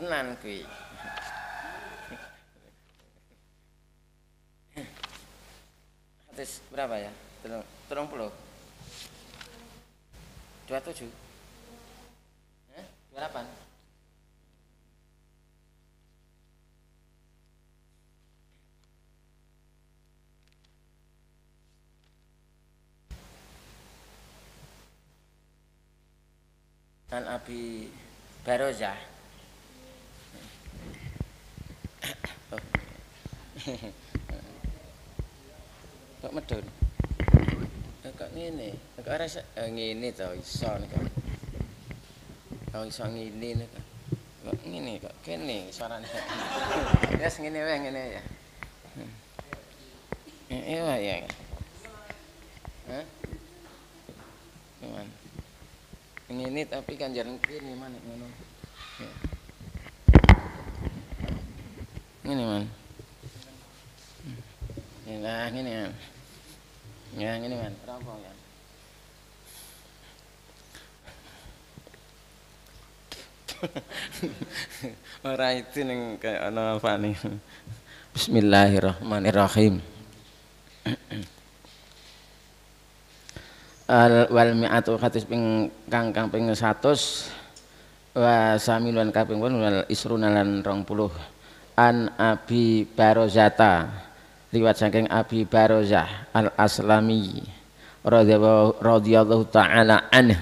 tenan kuwi hadis berapa ya telung telung puluh dua tujuh eh, dua delapan An Abi Barozah Kok medun? Kok ngene? Kok ora eh, ngene to iso nek. Kok iso ngene nek. Kok ngene kok kene suarane. Wes ngene wae ngene ya. Eh wae ya. Hah? Cuman ngene tapi kan jalan kene mana ngono. Ya. Ngene mana? Ya, nah ini kan ya ini kan rokok kan ora itu ning kaya ana apa nih Bismillahirrahmanirrahim Al wal mi'atu khatis ping kang kang ping 100 wa samilun kaping 8 wal lan 20 an abi barozata liwat saking Abi Barozah Al Aslami radhiyallahu taala anhu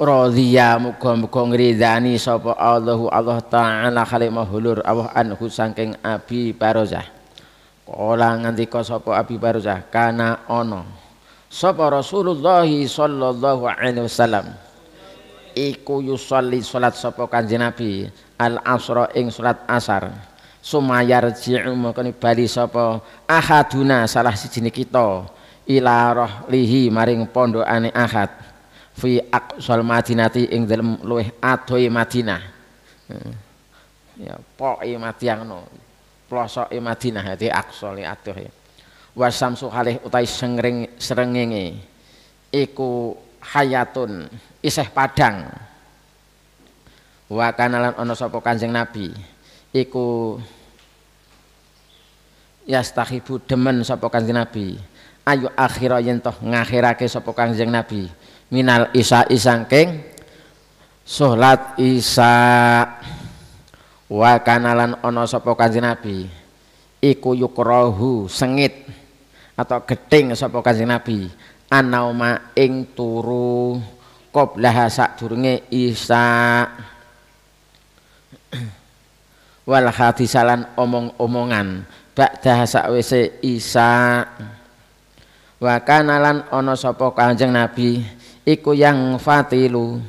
radhiya muga-muga ngridani sapa Allahu Allah taala kalimah hulur Allah anhu saking Abi Barozah kala ngendika sapa Abi Barozah kana ono sapa Rasulullah sallallahu alaihi wasallam iku yusolli salat sapa Kanjeng Nabi al asra ing salat asar sumayar ji'u mengkoni bali sapa ahaduna salah siji kita ila lihi maring pondokane ahad fi aqsal madinati ing dalem luweh adohe Madinah hmm. ya poki Madiangno plosoke Madinah dadi soli adohe wasamsu halih utai sengring serengenge iku hayatun isih padang wa kanalan ana sapa kanjeng nabi iku yastahibu demen sapa Kanjeng Nabi ayo akhira yen toh ngakhirake sapa Kanjeng Nabi minal isa isangking salat isa wa kanalan ana sapa Kanjeng Nabi iku yukrohu sengit atau geding sapa Kanjeng Nabi anauma ing turu qablaha sadurunge isa wal hadisalan omong-omongan ba'da sakwise Isa wa kanalan ana sapa Kanjeng Nabi iku yang fatilu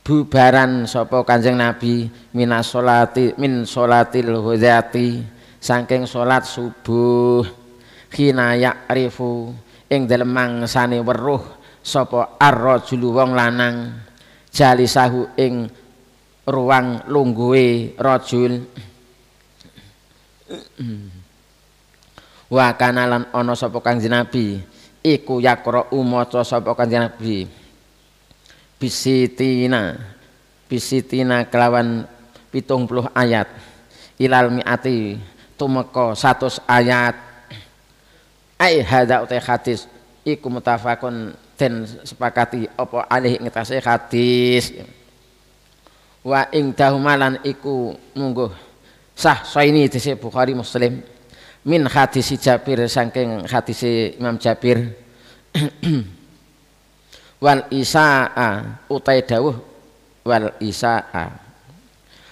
bubaran sapa Kanjeng Nabi minasolati min salatil hudzati saking salat subuh khinaya rifu ing dalem mangsane weruh sapa ar-rajulu wong lanang jalisahu ing ruang lungguhe rajul wa kanalan lan ana sapa kanjeng nabi iku yakra maca sapa kanjeng nabi bisitina bisitina kelawan pitung puluh ayat ilal miati tumeka satus ayat ai hadza utai hadis iku mutafakun ten sepakati apa alih ngetase hadis wa ing dahumalan iku mungguh sah so ini disi Bukhari Muslim min hadisi Jabir saking hadisi Imam Jabir wal isa'a utai dawuh wal isa'a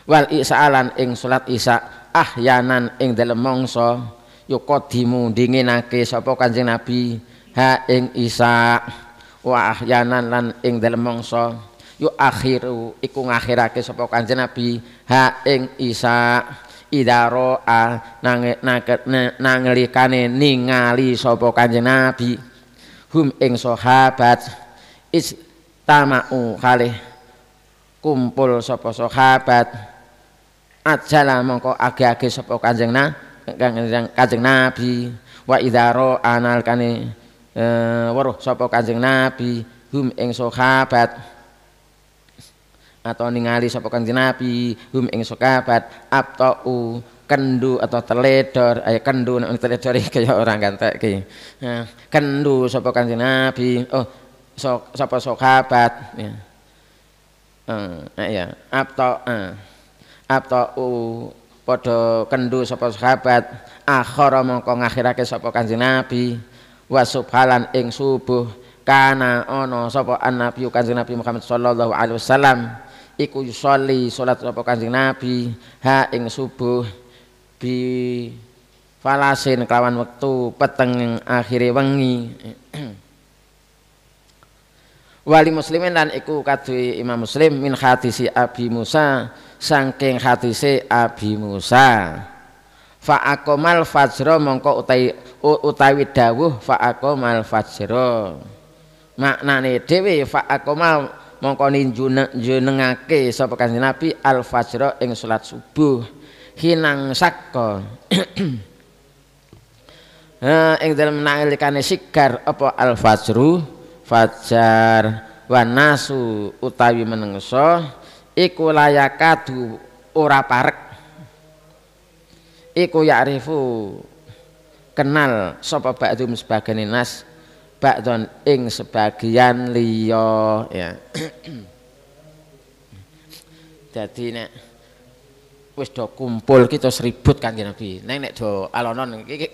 wal isa'alan ing sulat isa ahyanan ing dalem mangsa yukadimu dinginake sapa Kanjeng Nabi ha ing isa wa ahyanan lan ing dalam mongso yu akhiru iku ngakhirake sapa kanjeng nabi ha ing isa idaro'a a nang nangelikane ningali sapa kanjeng nabi hum ing sahabat is tamau kumpul sapa sahabat ajala mongko age-age sapa kanjeng kanjeng nabi wa idaro'a anal kane eh, waruh sapa kanjeng nabi hum ing sahabat atau ningali sapa kanjeng Nabi hum ing sahabat abtau kendu atau teledor ayo kendu nek teledor kaya orang gantek iki ya, nah, kendu sapa kanjeng Nabi oh so, sapa sahabat ya eh, eh ya abtau eh, abtau padha kendu sapa sahabat akhara mongko ngakhirake sapa kanjeng Nabi wa subhalan ing subuh kana ana sapa Nabi kanjeng Nabi Muhammad sallallahu alaihi wasallam iku yusolli sholat sapa Kanjeng Nabi ha ing subuh bi falasin kelawan wektu peteng akhire wengi wali muslimin dan iku kaduwe Imam Muslim min hadisi Abi Musa sangking si Abi Musa fa aqamal fajra mongko utai utawi dawuh fa aqamal fajra maknane dhewe fa aqamal mongko njenengake sapa Kanjeng Nabi al fajra ing salat subuh hinang sakko ing dalem nalikane sigar apa al fajru fajar wanasu utawi menengso iku layakadu ora parek iku yakrifu kenal sapa ba'dhum sebagian nas don ing sebagian liya ya dadi nek wis do kumpul kita seribut kan Nabi nek nek do alonon iki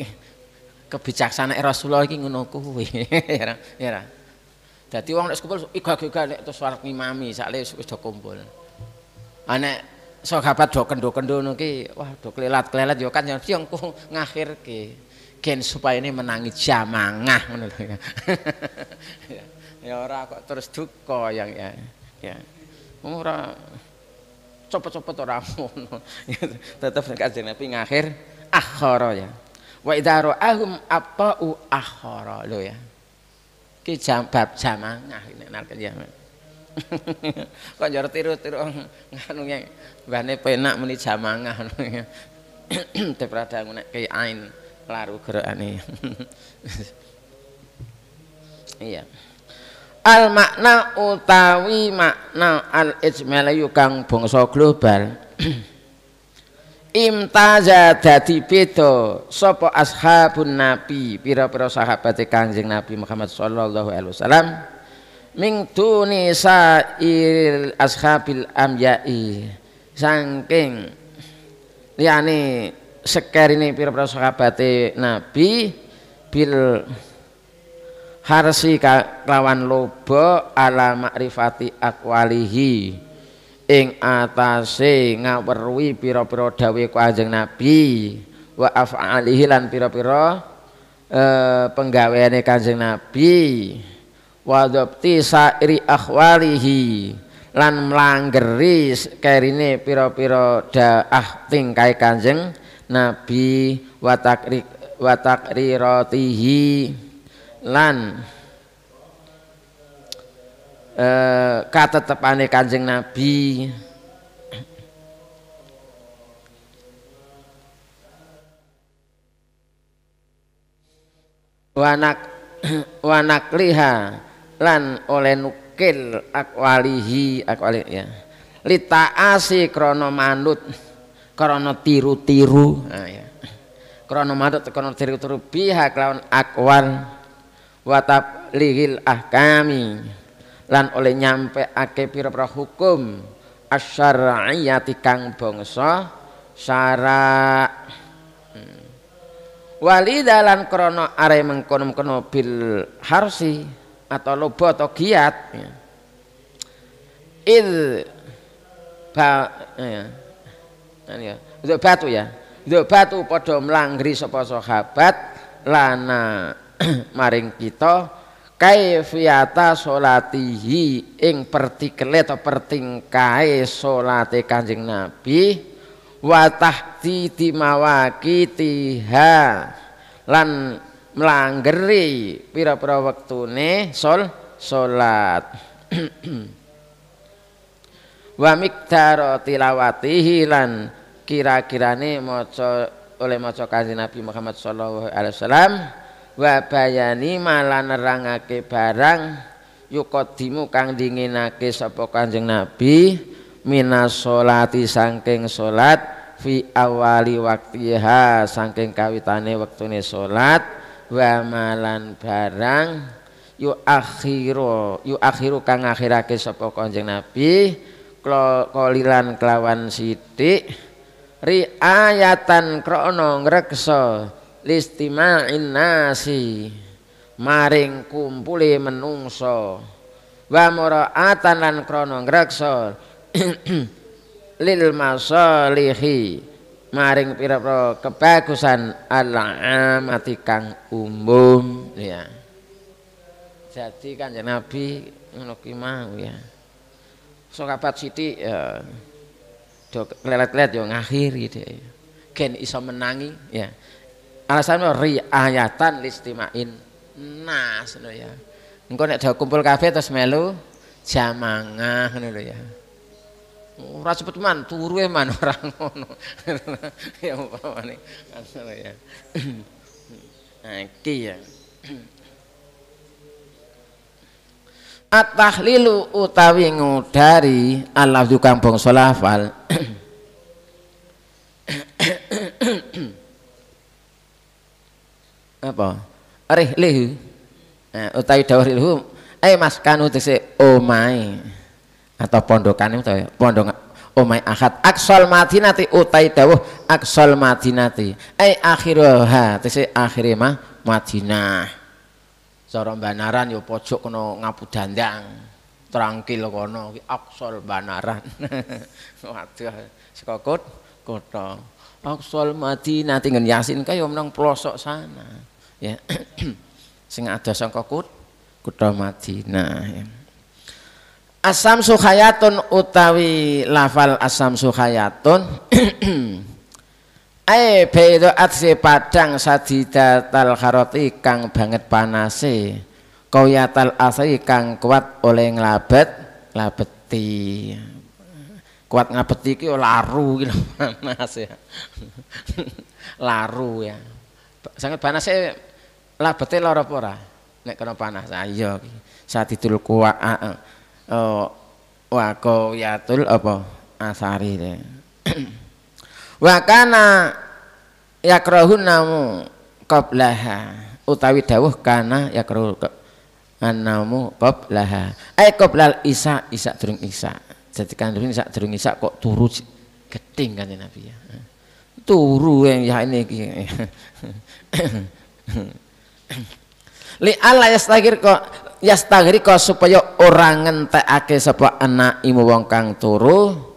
kebijaksanaan Rasulullah iki ngono kuwi ya ya dadi wong nek kumpul iga-iga nek terus arep ngimami sakle wis do kumpul ah, nek sahabat do kendo-kendo ngono wah do klelat kelelat ya yo kan yang ngakhirke Ken supaya ini menangi jamangah menurutnya. ya ora kok terus duka yang ya. ya. ya. Ora cepet copot ora ngono. Tetep Kanjeng Nabi ngakhir akhara ya. Wa ahum apa u akhara lo ya. Ki jam bab jamangah nek nek ya. kok jare tiru-tiru oh, nganu ya. mbane penak muni jamangah. Ya. Depradang nek ain laru gerakane. iya. Al makna utawi makna al ismelayu kang bangsa global. Imtaza dadi beda sapa ashabun nabi pira-pira sahabate Kanjeng Nabi Muhammad sallallahu alaihi wasallam ming duni sail ashabil amyai saking liyane ini pira-pira sahabate Nabi bil harsi kelawan lobo ala makrifati akwalihi ing atase ngawerwi pira-pira Dawe Kanjeng Nabi wa af'alihi lan pira-pira eh, penggaweane Kanjeng Nabi wa sairi akhwalihi lan melanggeri kerine pira-pira da ahting tingkai Kanjeng nabi watakri watakri rotihi lan e, eh, tepane Kanjeng Nabi wanak wanak liha lan oleh nukil akwalihi akwalih ya litaasi krono manut karena tiru-tiru nah, ya. karena matut karena tiru-tiru biha kelawan akwal watab lihil ahkami lan oleh nyampe ake pira-pira hukum asyara'iyati kang bangsa syara hmm. walidalan krono are mengkonom kono bil harsi atau lobo atau giat ya. id ba, ya kan ya untuk batu ya untuk batu podo melanggri sopo sahabat lana maring kita kaifiyata solatihi ing pertikele atau pertingkai solate kanjeng nabi watahti timawaki tiha lan melanggeri pira-pira wektune sol solat wa miktaro tilawatihi lan kira-kirane maca oleh maca kanjeng Nabi Muhammad sallallahu alaihi wasallam wa bayani malan nerangake barang yukadimu kang dinginake sapa kanjeng Nabi minas sholati solat salat fi awali waktiha saking kawitane wektune salat wa malan barang yu akhiru yu akhiru kang akhirake sapa kanjeng Nabi kolilan kelawan sithik riayatan krono ngrekso listima'in nasi maring kumpuli menungso wa muraatan lan krono ngrekso lil masalihi maring pira-pira kebagusan al-amati kang umum ya jadi ya Nabi ngono ya sokapat Siti ya lelet-lelet yo ngakhir gitu ya. Gen iso menangi ya. Alasannya riayatan listimain nas no ya. Engko nek kumpul kafe terus melu jamangah ngono lho ya. Ora cepet man, turu e man ora ngono. ya umpamane. ya. Nah, iki ya. at-tahlilu utawi ngudari alaf tukang bangsa solafal apa rihlih eh, utawi dawuh rilhum eh mas kanu tegese omai atau pondokane utawa ya. pondok omai ahad aksol madinati utai dawuh aksol madinati eh akhiroha tegese akhire mah madinah Cara banaran yo ya pojok kono ngapu dandang. Terangkil kono ki aksol banaran. Waduh, saka kut kutha. Aksol Madinah tinggen Yasin kaya menang pelosok sana. Ya. Sing ada saka kut kutha Madinah. Ya. Asam sukhayatun utawi lafal asam sukhayatun Ae baidu atse padang tal haroti kang banget panase tal asri kang kuat oleh nglabet labeti kuat ngabeti iki laru iki panas ya laru ya sangat panas e labeti lara apa ora nek kena panas ayo ah, iya sadidul kuat ah, ah. oh, wakoyatul apa asari deh ya. wa kana yakrahunnamu qablaha utawi dawuh kana yakrahu anamu qablaha ay qoblal isa isa durung isa jadi kandung isa durung isa kok turu geting kan nabi ya turu yang ya ini li Allah yastagir kok yastagir kok supaya orang ngentekake sapa anak imu wong kang turu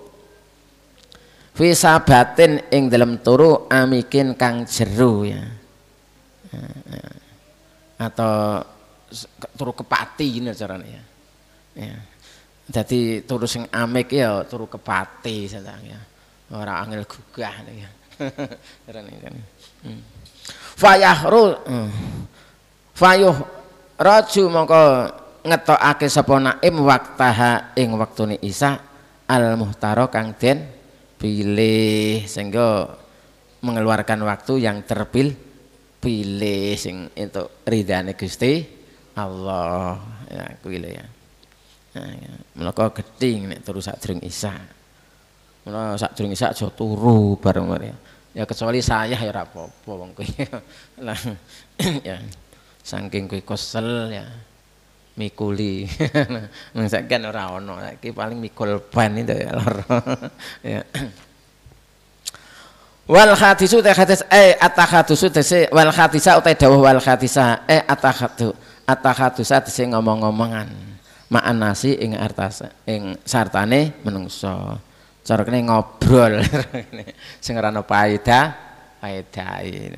Visa batin ing dalam turu amikin kang jeru ya. Atau turu kepati ini caranya ya. ya. Jadi turu sing amik ya turu kepati saja ya. Ora angel gugah ya. Carane ya, kan. Hmm. Fayahru hmm. fayuh raju mongko ngetokake sapa naim waktaha ing wektune Isa al muhtaro kang den pilih sehingga mengeluarkan waktu yang terpil pilih sing itu ridhane Gusti Allah ya kuile ya ya. Nah, ya. geding nih terus nek turu isah isya. Mula sadurung isah jauh turu bareng ya. Ya kecuali saya ya rapopo apa wong kuwi. Lah ya saking kuwi kesel ya mikuli misalkan orang ono lagi paling mikul pan itu ya lor ya wal khatisu teh khatis eh teh si wal khatisa utai dawah wal khatisa eh sa teh si ngomong-ngomongan nasi ing artas ing sartane menungso cara kene ngobrol sing ora ana paeda paedai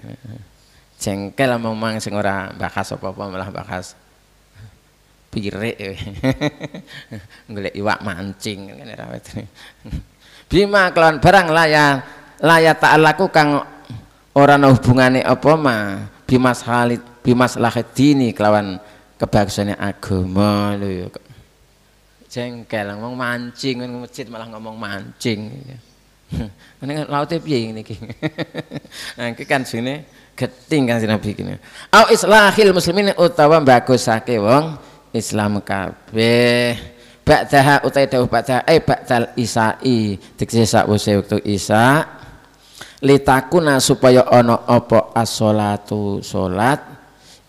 jengkel omong sing ora bahas apa-apa malah bahas pirik eh. golek iwak mancing ngene ra bima kelawan barang laya layak ta'alaku kang ora ana hubungane apa ma bimas halit, bimas lahidini kelawan kebagusannya agama lho ya. jengkel ngomong mancing nang masjid malah ngomong mancing Ini kan lautnya piye ini Nah, ini kan sini geting kan si Nabi ini Au islahil muslimin utawa bagusake wong Islam kabeh ba'daha utai dawuh ba'daha eh ba'dal isai dikse sakwise waktu isa litakuna supaya ono opo as-salatu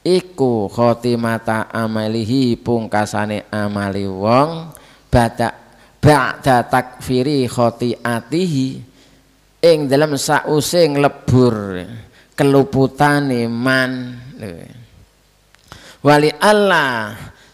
iku iku mata amalihi pungkasane amali wong badak ba'da takfiri khotiatihi ing dalam sause lebur keluputan iman wali Allah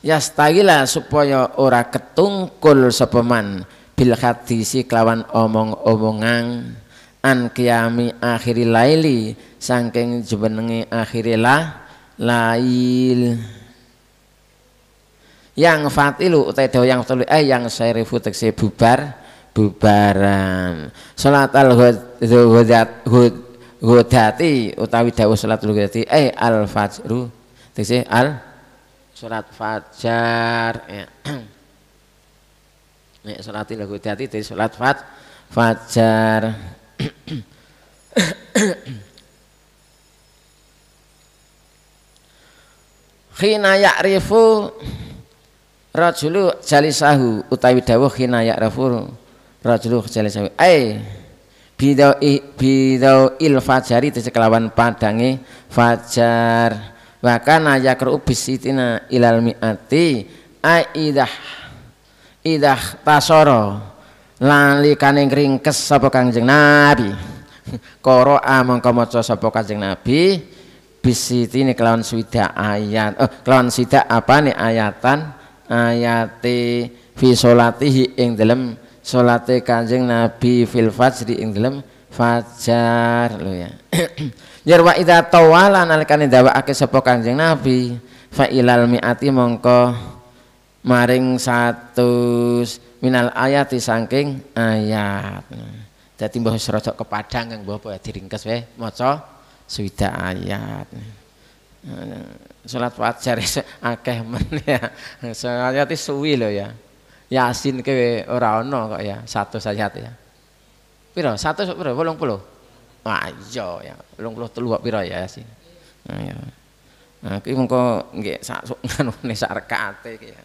yastagila supaya ora ketungkul sepeman bil hadisi kelawan omong-omongan an kiami akhiri laili saking jubenengi akhirilah lail yang fatilu utai yang telu eh yang syarifu tekse bubar bubaran salat al ghadat ghadati utawi dawuh al ghadati eh al fajru tekse al surat fajar ya. Nek lagu hati dari salat fat, fajar. Khina ya'rifu rajulu jalisahu utawi dawuh khina ya'rifu rajulu jalisahu. Ai eh, bidau bidau il fajari itu kelawan padange fajar bahkan ayakru bisitina ilal mi'ati aidah idah tasoro lalikane ringkes sapa Kanjeng Nabi koro amangka maca sapa Kanjeng Nabi ini kelawan swidak ayat oh kelawan swidak apa nih ayatan ayati fi salatihi ing dalam salate Kanjeng Nabi fil fajri ing dalam fajar lo ya Yarwa idza tawalan alikane dawakake sapa Kanjeng Nabi fa ilal miati mongko maring satu minal ayat di saking ayat. Jadi mbah ke padang kang mbah bawa ya, diringkes wae maca suwida ayat. Salat wajar akeh men ya. Ayat suwi lho ya. Yasin ke ora ana kok ya satu ayat ya. Piro? Satu piro? puluh. Wah, iya ya, loh telu pira ya, ya sih. Nah ya. Nah iki mengko nggih sak sok nganune sak rekaate iki ya.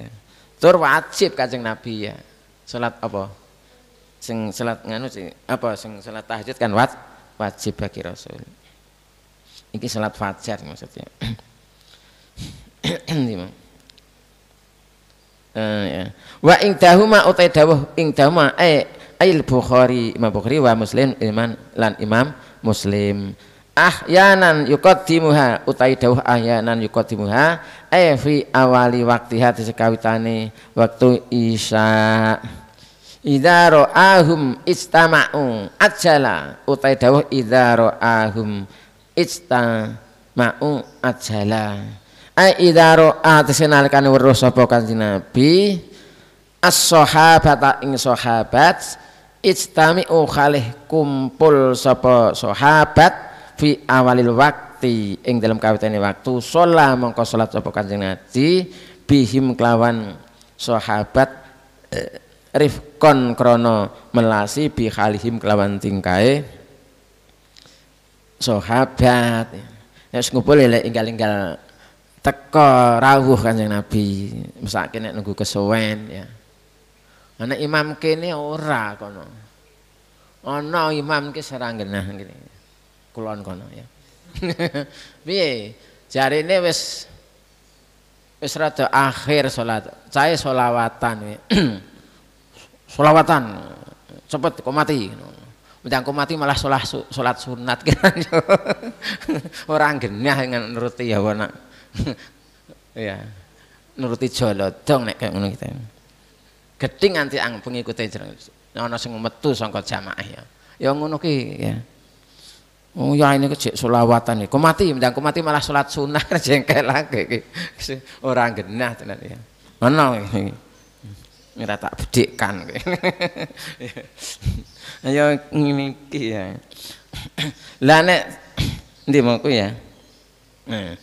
ya. Tur wajib Kanjeng Nabi ya. Salat apa? Sing salat nganu sing apa sing salat tahajud kan wat, wajib bagi Rasul. Iki salat fajar maksudnya. Uh, ya. Wa ing dahuma utai dawuh ing dahuma eh Ail Bukhari Imam Bukhari wa Muslim iman lan Imam Muslim ahyanan yukotimuha utai dawuh ahyanan yukotimuha ay fi awali hati sekawitane waktu isya idha ro'ahum istama'u ajala utai dawuh idha ro'ahum istama'u ajala ai idha ro'ah tersenalkan weruh sopokan di Nabi as sohabata ing sohabat istami'u khalih kumpul sapa sahabat fi awalil waktu ing dalam kawitane waktu sholat mongko sholat sapa kanjeng nabi bihim kelawan sahabat eh, rifkon krono melasi bi khalihim kelawan tingkai sahabat nek ngumpul lek inggal-inggal teko rawuh kanjeng nabi mesake nek nunggu kesuwen ya Ana imam kene ora kono. Ana imam ki seranggenah ngene. Kulon kono ya. Piye? Jarine wis wis rada akhir salat. Cae solawatan ya. Solawatan cepet kok mati. Menjang kok mati malah solah salat sunat kan. Gitu. Orang genah nuruti ya wana. ya. Nuruti jolodong nek kayak ngono kita. Gitu gedhi nganti ang pengikute jeneng ana sing metu saka jamaah ya ya ngono ki ya Oh ya ini kecil solawatan nih. Kau mati, dan kau mati malah sholat sunnah jengkel lagi. Orang genah tenan ya. Mana ini? Mira tak bedikkan. Ayo ini ya. ya. Lah nek ndi mengku ya. Eh,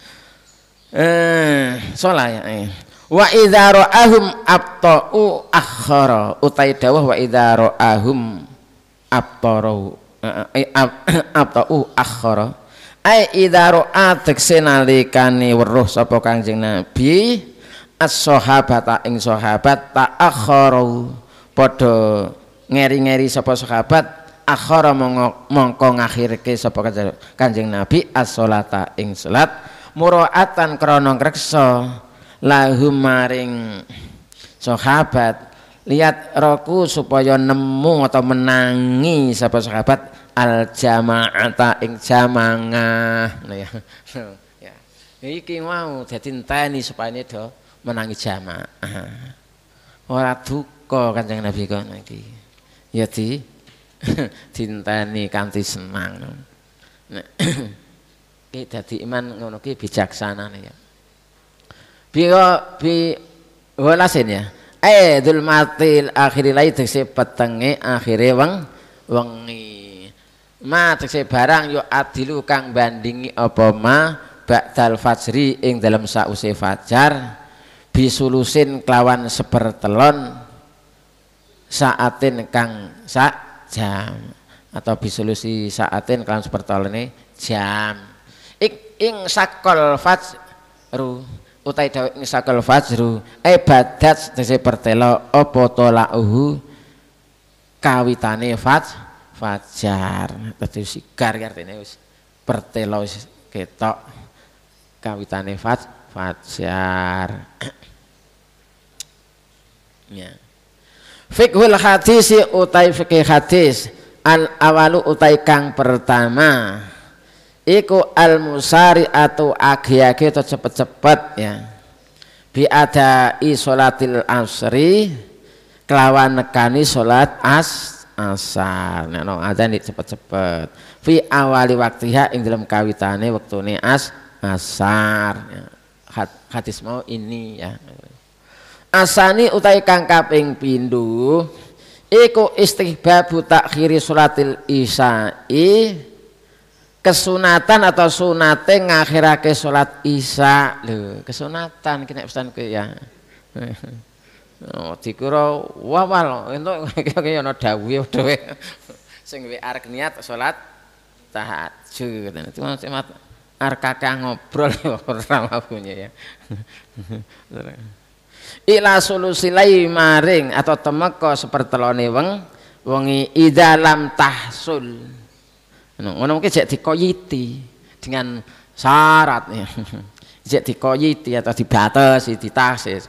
eh sholat ya. Eh wa idza ra'ahum abta'u akhara utai dawah wa idza ra'ahum abtarau eh, eh, abta'u akhara ai idza ra'a tekse nalikane weruh sapa kanjeng nabi as-sahabata ing sahabat ta'akhara padha ngeri-ngeri sapa sahabat akhara mongko ngakhirke sapa kanjeng nabi as-salata ing salat muraatan krana ngreksa lahum maring sahabat lihat roku supaya nemu atau menangi sapa sahabat al jamaata ing jamanga, nah, ya. ya. ya. iki mau dadi enteni supaya do menangi jamaah ora duka kanjeng nabi kok iki ya di dinteni kanthi senang nek nah, iki dadi iman ngono ki bijaksana ya biro bi welasin ya dul matil akhiri lai tegese petenge wangi. ma tegese barang yo adilu kang bandingi apa ma ba'dal fajri ing dalam sause fajar bisulusin kelawan sepertelon saatin kang sak jam atau bisulusi saatin kelawan sepertelon ini jam ik ing sakol fajru utai dawuh ing sakal fajru e badat dese pertelo tola uhu kawitane faj fajar dadi si artine us pertelo ketok kawitane faj fajar ya fikhul hadis utai fikih hati al awalu utai kang pertama iku al musari atau agi-agi atau cepet-cepet ya bi ada isolatil asri kelawan nekani solat as asar nah, no, ada nih cepet-cepet fi awali waktiha ing dalam kawitane waktune as asar ya. hadis mau ini ya asani utai kang kaping pindho iku istihbabu takhiri solatil isai kesunatan atau sunate ngakhirake salat isya lho kesunatan kena pesan ku ya oh dikira wawal itu kaya ana dawuhe dhewe sing arek niat salat tahajud itu maksud arek kakak ngobrol ya, ora mabune ya ila solusi lain maring atau seperti sepertelone weng wengi idalam tahsul ngono mungkin jek dikoyiti dengan syarat ya. jek dikoyiti atau dibatasi ditaksis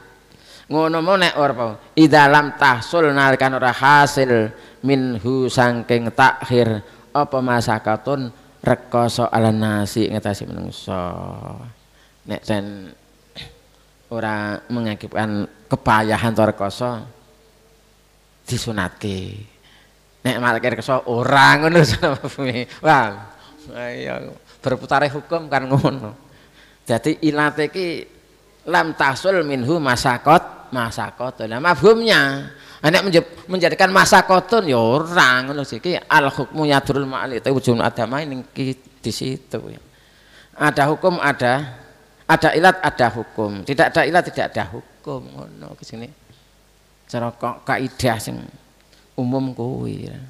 ngono mau nek orpo idalam tahsul nalikan ora hasil minhu sangking takhir apa masakatun rekoso ala nasi ngatasi menungso nek ten ora mengakibatkan kepayahan atau rekoso disunati nek kira kesal orang ngono sama bumi wah ayo berputar hukum kan ngono jadi ilateki lam tasul minhu masakot masakot nah mafhumnya anak menjadikan masakotun ya orang ngono sih al hukmu turun ma'al itu ujung agama ini di situ ya. ada hukum ada ada ilat ada hukum tidak ada ilat tidak ada hukum ngono ke kesini cara kok kaidah sing umum ya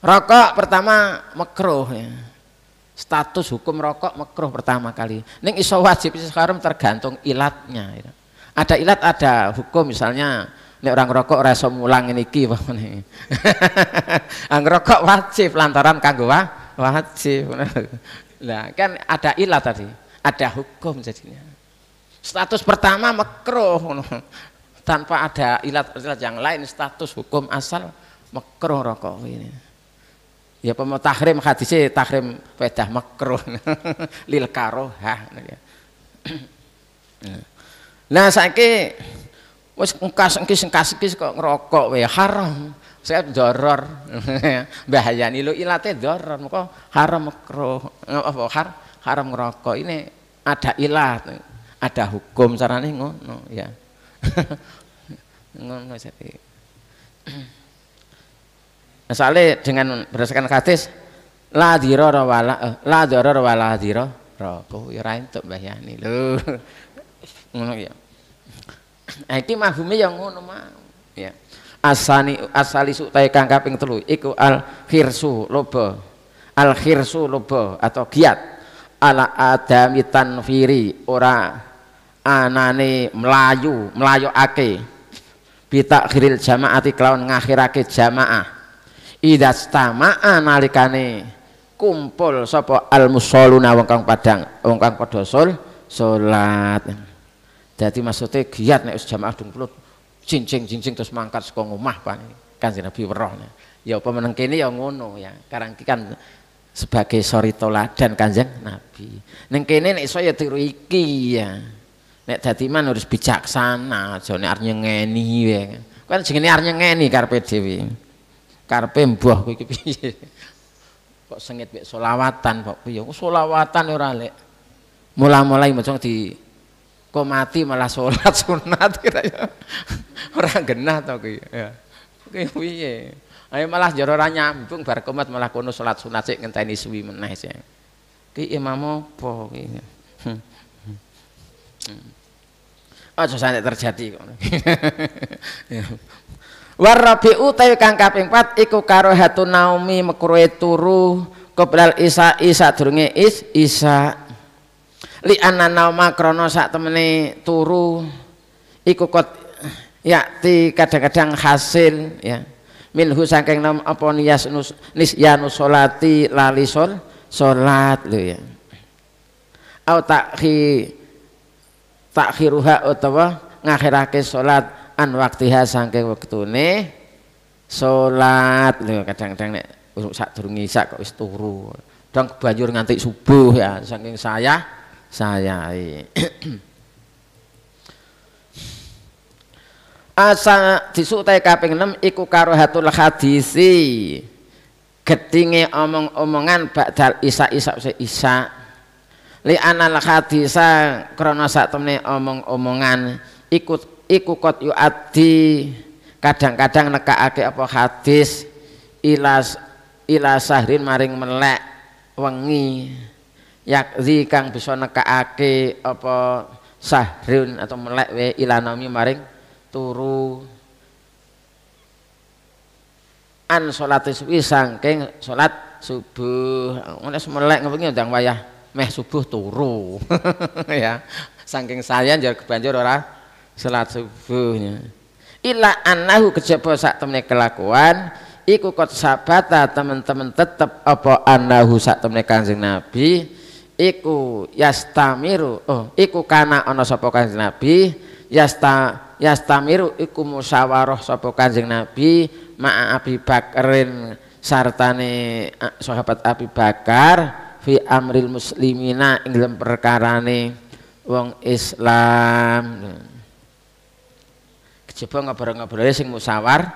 Rokok pertama makruh ya. Status hukum rokok makruh pertama kali. Ning iso wajib iso haram tergantung ilatnya. Ya. Ada ilat ada hukum misalnya nek orang rokok ora iso mulang ngene iki pamane. Ang rokok wajib lantaran kanggo wa, wajib. Nah, kan ada ilat tadi, ada hukum jadinya. Status pertama makruh tanpa ada ilat-ilat yang lain status hukum asal makro rokok ini ya pemotahrim tahrim hadisnya tahrim pedah makro lil karohah ya. nah saiki wis engkas engki sing kok ngerokok wae haram saya doror bahayani lo ilate doror maka haram makruh eh, apa har, haram ngerokok ini ada ilat ada hukum carane ngono ya ngono jadi nah, soalnya dengan berdasarkan hadis la diro rawala eh, la diro wala diro roku ya rain tuh bayani lo ngono ya nah, mahumi yang ngono mau ya asani asali sutai kang telu iku al khirsu lobo al khirsu lobo atau giat ala adami firi ora anane melayu melayu ake bitakhiril jamaati kelawan ngakhirake jamaah idastama'a nalikane kumpul sapa al musalluna wong kang padang wong kang padha sol salat dadi maksudnya giat nek jamaah dung pulut cincing cincing terus mangkat saka omah pan kanjeng Nabi weruh ya apa meneng kene ya ngono ya karang kan sebagai sori toladan kanjeng Nabi. Neng kene nek iso ya tiru iki ya nek dadi iman harus bijaksana aja nek arep nyengeni wae kan jenenge arep nyengeni karepe dhewe karepe mbuh kowe piye kok sengit mek selawatan kok piye selawatan ora lek mula-mulai mojong di kok mati malah solat sunat kira ya orang genah to kuwi ya kuwi piye ayo malah jero ora nyambung bar komat malah kono solat sunat sik ngenteni suwi meneh sik ki imam apa kuwi aja sampe terjadi warabi'u tayu kang kaping 4 iku karo hatu naumi mekruwe turu qoblal isa isa durunge is isa li ana nauma krana sak temene turu iku kot yakti kadang-kadang hasil ya minhu saking nam apa nis yanu solati lali sol salat lho ya au takhi takhiruha utawa ngakhirake salat an waktiha saking wektune salat lho kadang-kadang nek sak durung isak kok wis turu dong banjur nganti subuh ya saking saya saya asa disutai kaping 6 iku karohatul hadisi Ketinge omong-omongan bakdal isa-isa isa, -isa, -isa li anal hadisa krono sak temne omong-omongan ikut iku kot yu yuati kadang-kadang neka ake apa hadis ilas ilas sahrin maring melek wengi zi kang bisa neka ake apa sahrin atau melek we ilanami maring turu an sholat subuh sangking solat subuh ngono melek ngono ndang wayah meh subuh turu ya saking saya jar kebanjur ora salat subuhnya ila annahu kejaba sak temne kelakuan iku kot sabata teman-teman tetep apa annahu sak temne kanjeng nabi iku yastamiru oh iku kana ana sapa kanjeng nabi yasta yastamiru iku musyawarah sapa kanjeng nabi ma'a Abi Bakrin sartane eh, sahabat Abi Bakar fi amril muslimina ing dalam perkarane wong Islam kejaba ngobrol-ngobrol sing musawar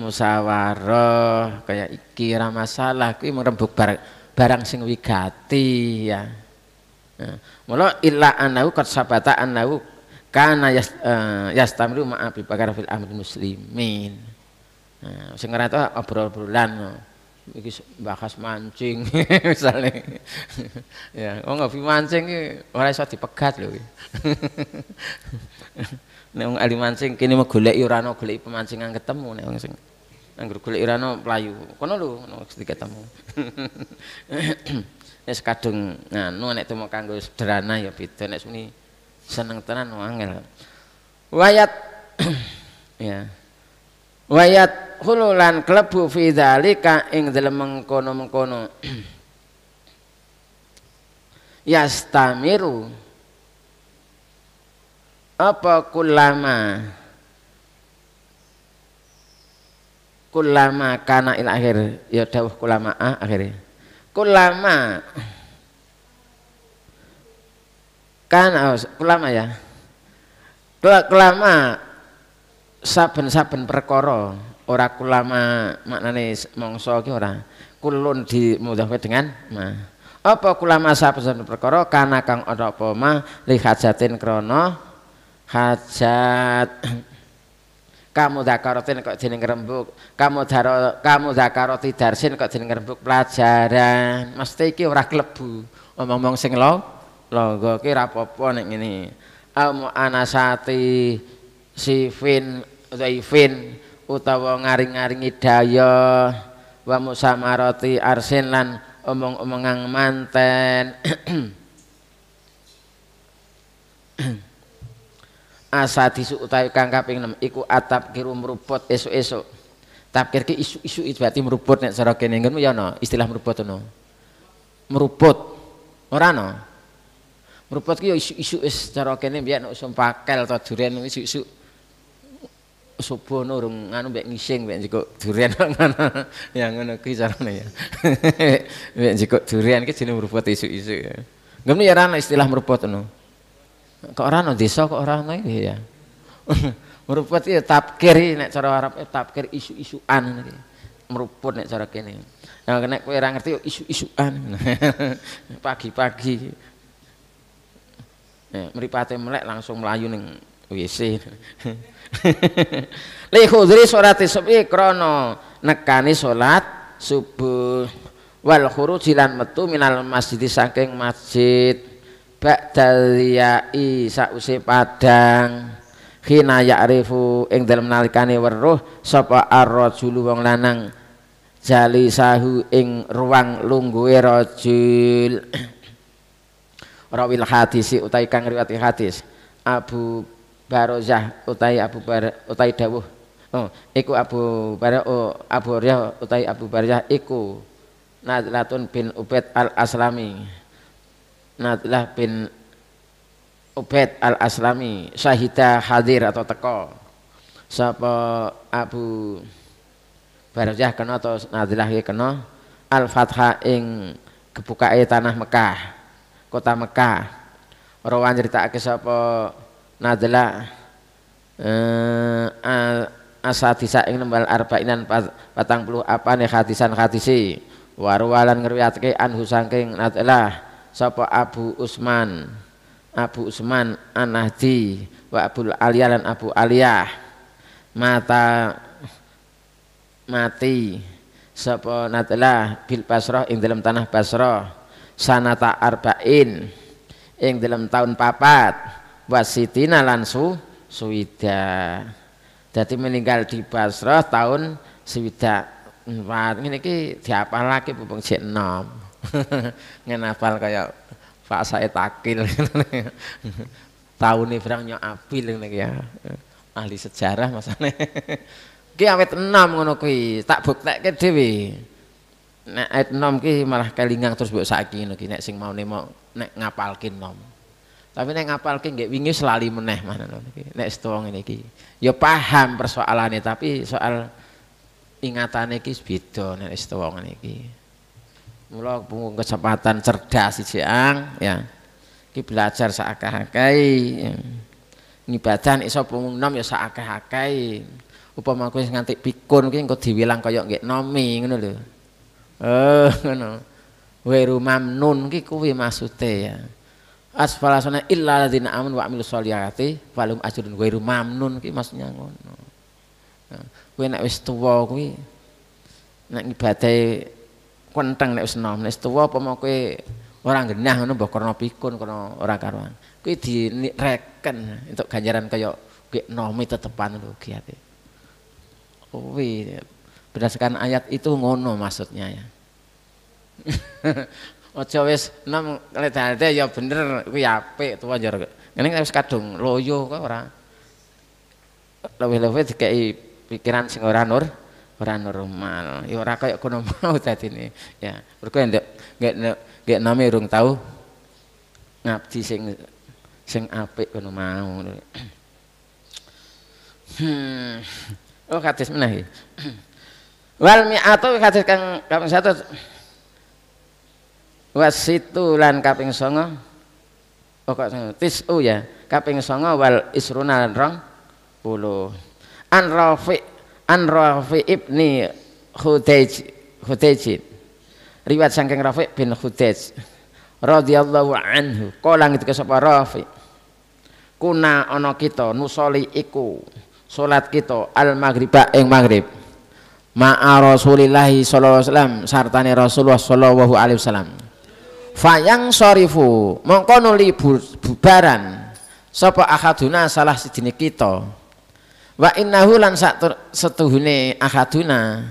musawarah kaya iki ra masalah kuwi merembuk barang, barang sing wigati ya nah, illa anahu qad sabata anahu kana yas, uh, eh, yastamru ma'a bi bakar fil amril muslimin nah, sing ngerti obrol-obrolan no iki bahas mancing misalnya ya oh nggak mancing orang ora iso dipegat loh nek wong alim mancing kini mau goleki irano, ana pemancingan ketemu nek sing anggur goleki irano pelayu, playu lu, lho ketemu. ketemu nek nah nong nek temu kanggo sederhana ya beda nek suni seneng tenan angel wayat ya wayat hululan klebu fi dzalika ing dalem mengkono-mengkono yastamiru apa kulama kulama kana il akhir ya dawuh kulama ah akhirnya kulama kan kulama ya kulama saben-saben perkara ora kulama maknane mangsa iki ora kulun di mudah dengan ma apa kulama saben-saben perkara kana kang ana apa ma li hajatin krana hajat kamu zakaratin kok jeneng rembuk kamu daro kamu zakarati darsin kok jeneng rembuk pelajaran mesti iki ora klebu omong-omong sing lo longgo iki ora apa-apa nek ngene Amu anasati sifin dhaifin utawa ngaring-ngaringi daya wa musamarati arsin lan omong omongan manten asa disuk utawi kang kaping iku atap kiru merubot esuk-esuk tapkir ke isu-isu itu berarti merubot nek cara kene ngono ya no istilah merubot no, merupot, ora no merubot ki ya isu-isu wis cara kene biyen no usum pakel ta duren isu-isu subuh nurung nganu mbek ngising mbek jikok durian ngono ya ngono kuwi carane ya mbek jikok durian ki jenenge merubot isu-isu ya ngene ya ana istilah merubot ngono kok ora ana desa kok ora ana ya merubot ya tapkir nek cara Arab eh, tapkir isu-isuan ngono meruput nek cara kene yang nek kowe ora ngerti ya isu-isuan pagi-pagi ya, eh, meripate melek langsung melayu ning WC Li khudri sholati subuh krono nekani sholat subuh wal khurujilan metu minal masjid saking masjid ba'daliyai sause padang khina ya'rifu ing dalem nalikane weruh sapa ar-rajulu wong lanang jali ing ruang lungguhe rajul rawil hadisi utai kang riwati hadis Abu Barozah utai Abu Bar utai dawuh oh, iku Abu Bar oh, Abu Ria utai Abu Barzah iku Nadlatun bin Ubaid al Aslami Nadlah bin Ubaid al Aslami sahita hadir atau teko sapa Abu Barzah kena atau Nadilah ya kena Al Fathah ing kebukae tanah Mekah kota Mekah rawan cerita sapa nadla eh, asadisa ing nembal arbainan patang puluh nih khatisan khatisi warwalan ngriwayatke anhu sangking nadla sopo Abu Usman Abu Usman Anahdi wa Abul Aliyah dan Abu Aliyah mata mati sopo nadla bil Basroh ing dalam tanah Basrah sanata arba'in ing dalam tahun papat wasitina lansu suwida jadi meninggal di Basrah tahun suwida empat ini ki siapa lagi bubung si enam ngenapal kayak Pak Said Akil tahun ini berang nyok lagi ya ahli sejarah masane. ki awet enam ngono ki tak ke dewi. nek ayat 6 ki malah kelingang terus buat sakit ngono ki nek sing maune mau nek ngapalkin nom tapi neng ke nggak wingi selalu meneh mana niki. Nek setuwa ini ki. yo ya paham persoalannya tapi soal ingatan iki beda neng setuwa ini, ki. Mula punggung kecepatan cerdas si ang ya. Ki belajar seakah akai Ya. Ngibadah iso punggung nom ya seakah akai akeh Upama nganti pikun kuwi engko diwilang kaya nggak nomi ngono loh. Eh ngono. Wa nun, ki kuwi maksude ya asfala sana illa ladzina amanu wa amilus solihati falum ajrun ghairu mamnun ki maksudnya ngono. Nah, kuwi nek wis tuwa kuwi nek ngibadahe kenteng nek wis enom, nek tuwa apa mau kowe ora genah ngono mbok krana pikun krana ora karuan. Kuwi direken untuk ganjaran kaya kuwi nomi tetepan lho ki ate. Kuwi berdasarkan ayat itu ngono maksudnya ya. aja wis enom ledate ya bener kuwi apik tuwa njer ngene wis kadung loyo kok ora lewe-lewe, dikeki pikiran sing ora nur ora normal ya ora kaya kono mau dadine ya mergo ndek nggek nggek name urung tau ngabdi sing sing apik kono mau hmm oh kados meneh wal mi'atu kados kang kaping 100 wasitu lan kaping songo oh kok tis tisu ya kaping songo wal isruna rong puluh an rafi an rafi ibni hudaj hudejit riwayat sangking rafi bin hudaj radhiyallahu anhu kolang itu kesapa rafi kuna ono kita nusoli iku salat kita al maghriba ing maghrib ma'a rasulillahi sallallahu alaihi wasallam sartane rasulullah sallallahu alaihi wasallam fayang sorifu mongko nuli bubaran sapa akaduna salah sidine kita wa innahu lan setuhune akaduna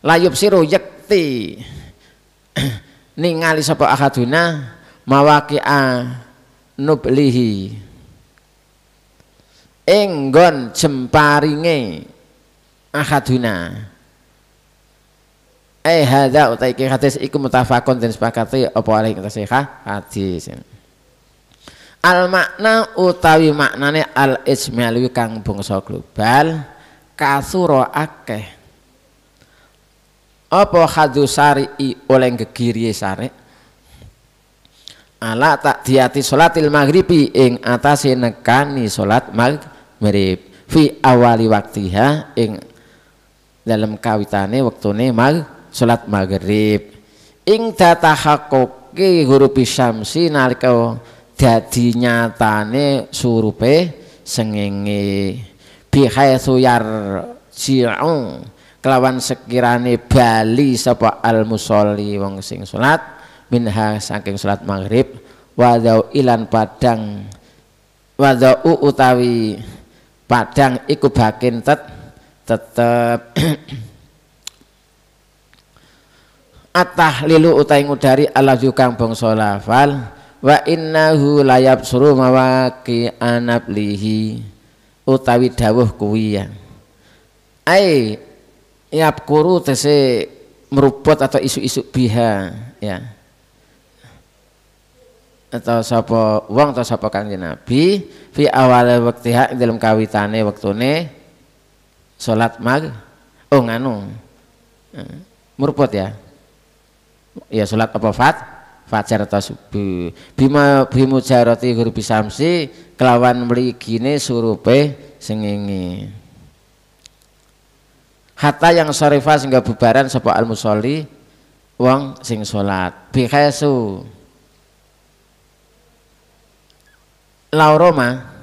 layub siru yakti ningali sapa akaduna mawaqi'a nublihi enggon jemparinge akaduna Eh hadza utai hati hadis iku mutafakun den sepakati apa alih ing hadis al makna utawi maknane al ijmalwi kang bangsa global kasuro akeh apa hadusari oleh gegiri sari ala tak diati solatil maghribi ing atase nekani solat maghrib fi awali waktiha ing dalam kawitane wektune maghrib salat maghrib ing tatahakkuki hurufi syamsi nalika dadi nyatane surupe sengenge suyar yarji'u kelawan sekirane bali sapa al musolli wong sing salat minha saking salat maghrib wadau ilan padang wadau utawi padang iku bakin tet tetep atah lilu utai ngudari alladzi kang bongso lafal wa innahu layab suru mawaki lihi utawi dawuh kuwiya ay ai kuru tese merupot atau isu-isu biha ya atau sapa wong atau sapa kanjeng Nabi fi awal waktu waktiha dalam kawitane ne salat mag oh nganu hmm, merupot ya ya sholat apa fat fajar atau subuh bima bimujarati hurbi samsi kelawan kini surupe singingi. hatta yang sorifa sehingga bubaran sopo al musolli wong sing sholat. bi khaisu lauroma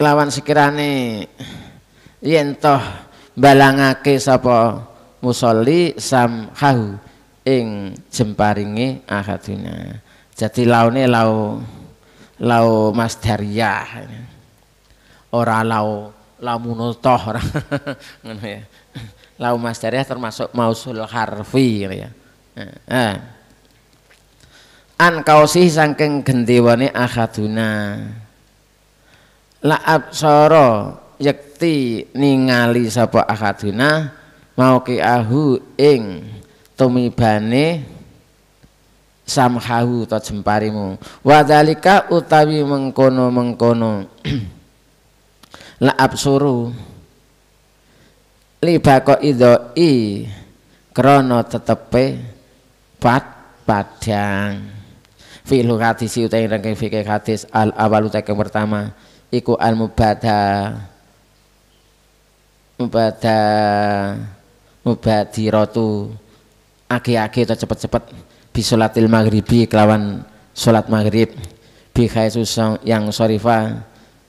kelawan sekirane yentoh balangake sapa musolli samhahu ing jemparingi ahaduna jadi laune lau lau masdariyah ora lau lau munotoh ngono ya lau termasuk mausul harfi gitu ya An nah, eh. an kausih saking gendewani ahaduna la absoro yakti ningali sapa ahaduna mauki ahu ing tumibane samhahu to jemparimu wadalika utawi mengkono mengkono la absuru libako idoi krono tetepe pat padang filu hadis uta ing rangka fikih hadis al awal uta yang pertama iku al mubada mubada mubadiratu age-age atau cepet-cepet il maghribi kelawan sholat maghrib bihai yang sorifa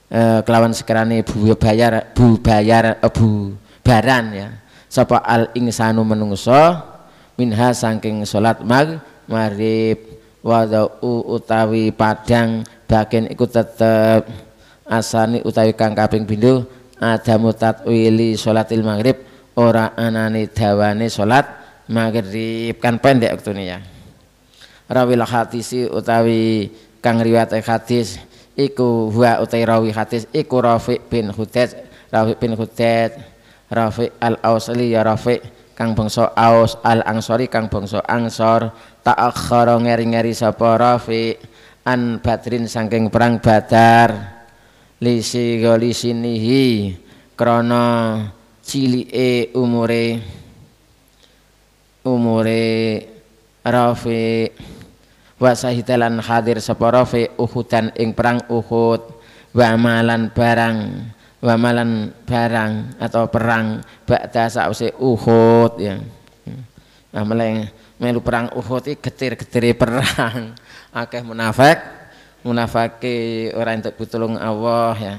eh, kelawan sekerane bu bayar bu bayar eh, bu baran ya sapa al insanu menungso minha sangking sholat mag maghrib wadau utawi padang bagian ikut tetep asani utawi kang kaping bindu adamu tatwili sholatil maghrib ora anane dawane salat magrib kan pendek ini ya rawil hadisi utawi kang riwayat hadis iku wa utai rawi hadis iku Rafi' bin Hudad Rafi' bin Hudad Rafi' al-Ausli ya Rafi' kang bangsa Aus al-Ansori kang bangsa Ansor ta'akhara ngeri-ngeri sapa Rafi' an Badrin saking perang Badar lisi golisinihi krana cilike umure umure Rafi wa sahitalan hadir sapa Rafi Uhudan ing perang Uhud wa malan barang wa malan barang atau perang ba'da sause Uhud ya nah, meleng melu perang Uhud iki getir-getire perang akeh munafik munafake ora entuk pitulung Allah ya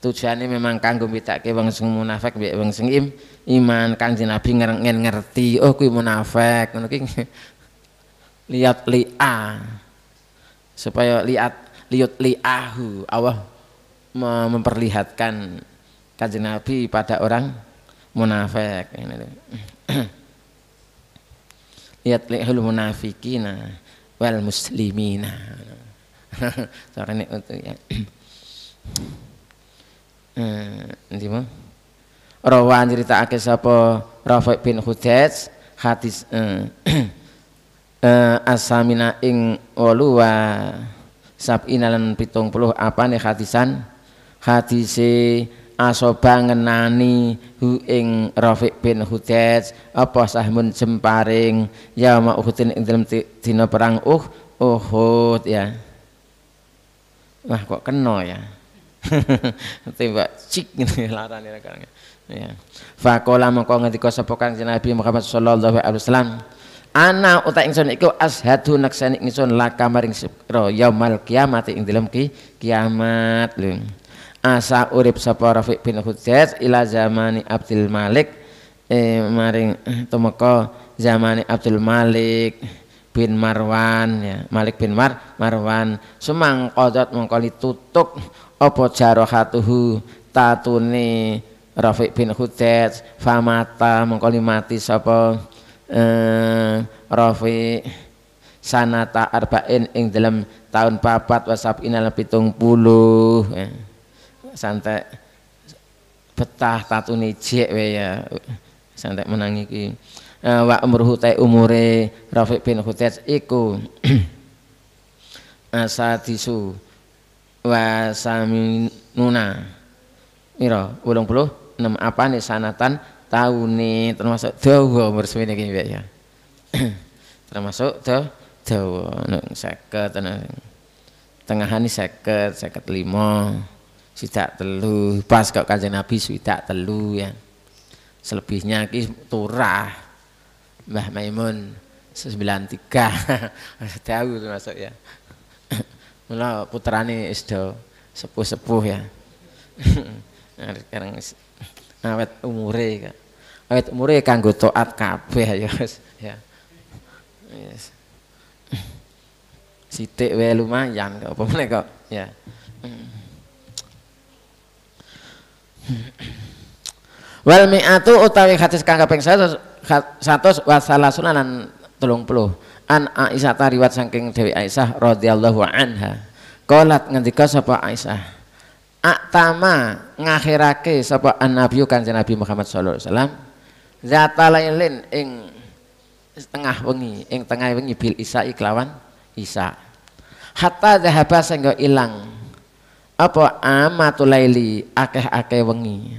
tujuannya memang kanggo ke wong sing munafik mbek bang sing im, iman kanjeng Nabi ngerti, ngerti oh kuwi munafik ngono lihat liat li'a supaya liat liut li'ahu Allah memperlihatkan kanjeng Nabi pada orang munafik liat li'ahul munafikina wal muslimina sorry ini untuk ya Hmm, eh, Rawan cerita ake sapa Rafiq bin Hudes hadis eh, asamina eh, ing waluwa sab inalan pitung puluh apa nih hadisan hadise asoba ngenani hu ing Rafiq bin Hudes apa sahmun jemparing ya ma uhutin ing dalam dino perang uh uhud ya wah kok kena ya tembak cik gitu, larang larane kadang ya fakola ngerti kau sepokan si Nabi Muhammad sallallahu alaihi wasallam ana uta ingsun iku ashadu naksani insun laka maring yau mal kiamat ing dalam ki kiamat lho asa urip sapa Rafiq bin Hujjaj ila zamani Abdul Malik eh, maring eh, tumeka zamani Abdul Malik bin Marwan ya Malik bin Mar Marwan semang kodot mengkoli tutuk apa jarohatuhu tatune Rafiq bin Khudaj famata mati sapa eh, Rafiq sanata arba'in ing dalam tahun papat wasab inal pitung puluh ya. santai betah tatune jek we ya santai menang iki eh, wa umruhu ta umure Rafiq bin Khudaj iku asadisu wa puluh enam apa nih sanatan nih termasuk dawa mersmene iki ya termasuk da dawa nang 50 nang seket, 50 55 sidak telu pas kok kanjeng Nabi sidak telu ya selebihnya iki turah Mbah Maimun 93 tahu termasuk ya Mula putrane isdo sepuh-sepuh ya. Sekarang awet umure kok. Awet umure kanggo taat kabeh ya, ya. wis ya. Yes. Sithik wae lumayan kok apa meneh kok ya. Wal mi'atu utawi hadis kang kaping 100 wasalasunanan telung 30 an Aisyah tariwat saking Dewi Aisyah radhiyallahu anha Kolat ngendika sapa Aisyah Atama ngakhirake sapa Nabiu kanjeng Nabi Muhammad sallallahu alaihi wasallam zata lailin ing tengah wengi ing tengah wengi bil Isa iklawan Isa. hatta zahaba sehingga ilang apa amatul laili akeh-akeh wengi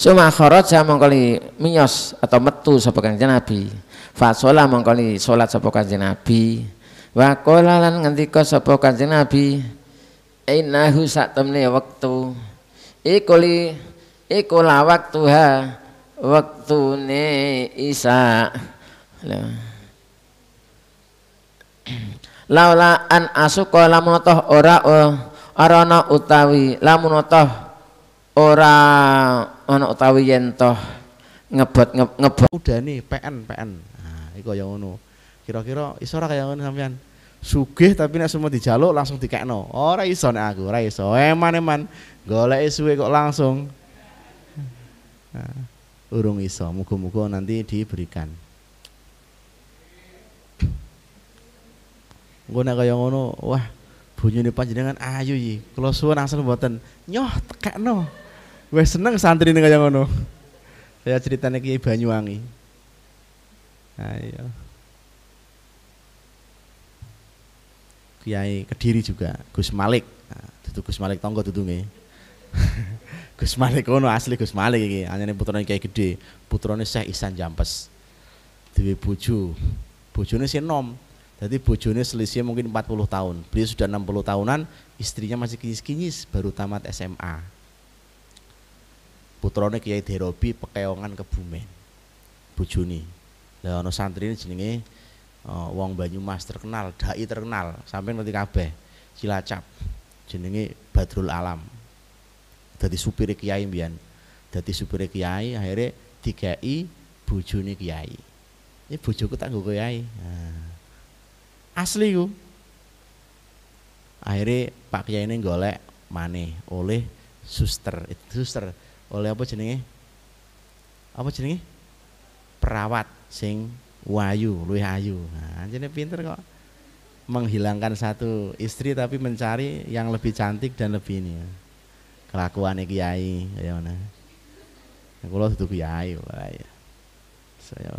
Suma kharaja mongkoli miyos atau metu sapa kanjeng Nabi fasola mengkoli sholat sopo kanjeng nabi wa kola lan ngendika sapa kanjeng nabi innahu temne waktu, ikuli ikula waktu ne isa laula an asuka lamunotoh toh ora arana utawi lamunotoh ora ana utawi yen toh ngebot ngebot udane PN PN iku yang ngono kira-kira iso ora kaya ngono sampean sugih tapi nek semua dijaluk langsung dikekno ora iso nek aku ora iso eman-eman golek suwe kok langsung nah, urung iso muga-muga nanti diberikan Gue nek kaya ngono, wah bonyone panjenengan ayu iki. Kula suwun asal buatan, Nyoh tekakno. gue seneng santri ning kayak ngono. Saya ceritanya Kiai Banyuwangi. Ayo. Iya. Kiai Kediri juga, Gus Malik. tutu nah, Gus Malik tonggo tutungi, Gus Malik kono asli Gus Malik iki, anyane putrane Kiai Gede, putrane Syekh Ihsan Jampes. dewi bojo. Bojone si nom. Jadi bojone selisih mungkin 40 tahun. Beliau sudah 60 tahunan, istrinya masih kinyis-kinyis baru tamat SMA. Putrane Kiai Derobi pekeongan kebumen. Bojone lah ana santri jenenge uh, wong Banyumas terkenal, dai terkenal, sampai nanti kabeh. Cilacap jenenge Badrul Alam. Dadi supir kiai mbiyen. Dadi supir kiai akhirnya digai bojone kiai. Ini bojoku tak nggo kiai. Nah. Asli ku. Akhirnya Pak Kiai ini golek mane oleh suster, suster oleh apa jenenge? Apa jenenge? perawat sing wayu luwih ayu nah, pinter kok menghilangkan satu istri tapi mencari yang lebih cantik dan lebih ini ya. kelakuan kiai kaya mana kalau itu kiai ya, ya saya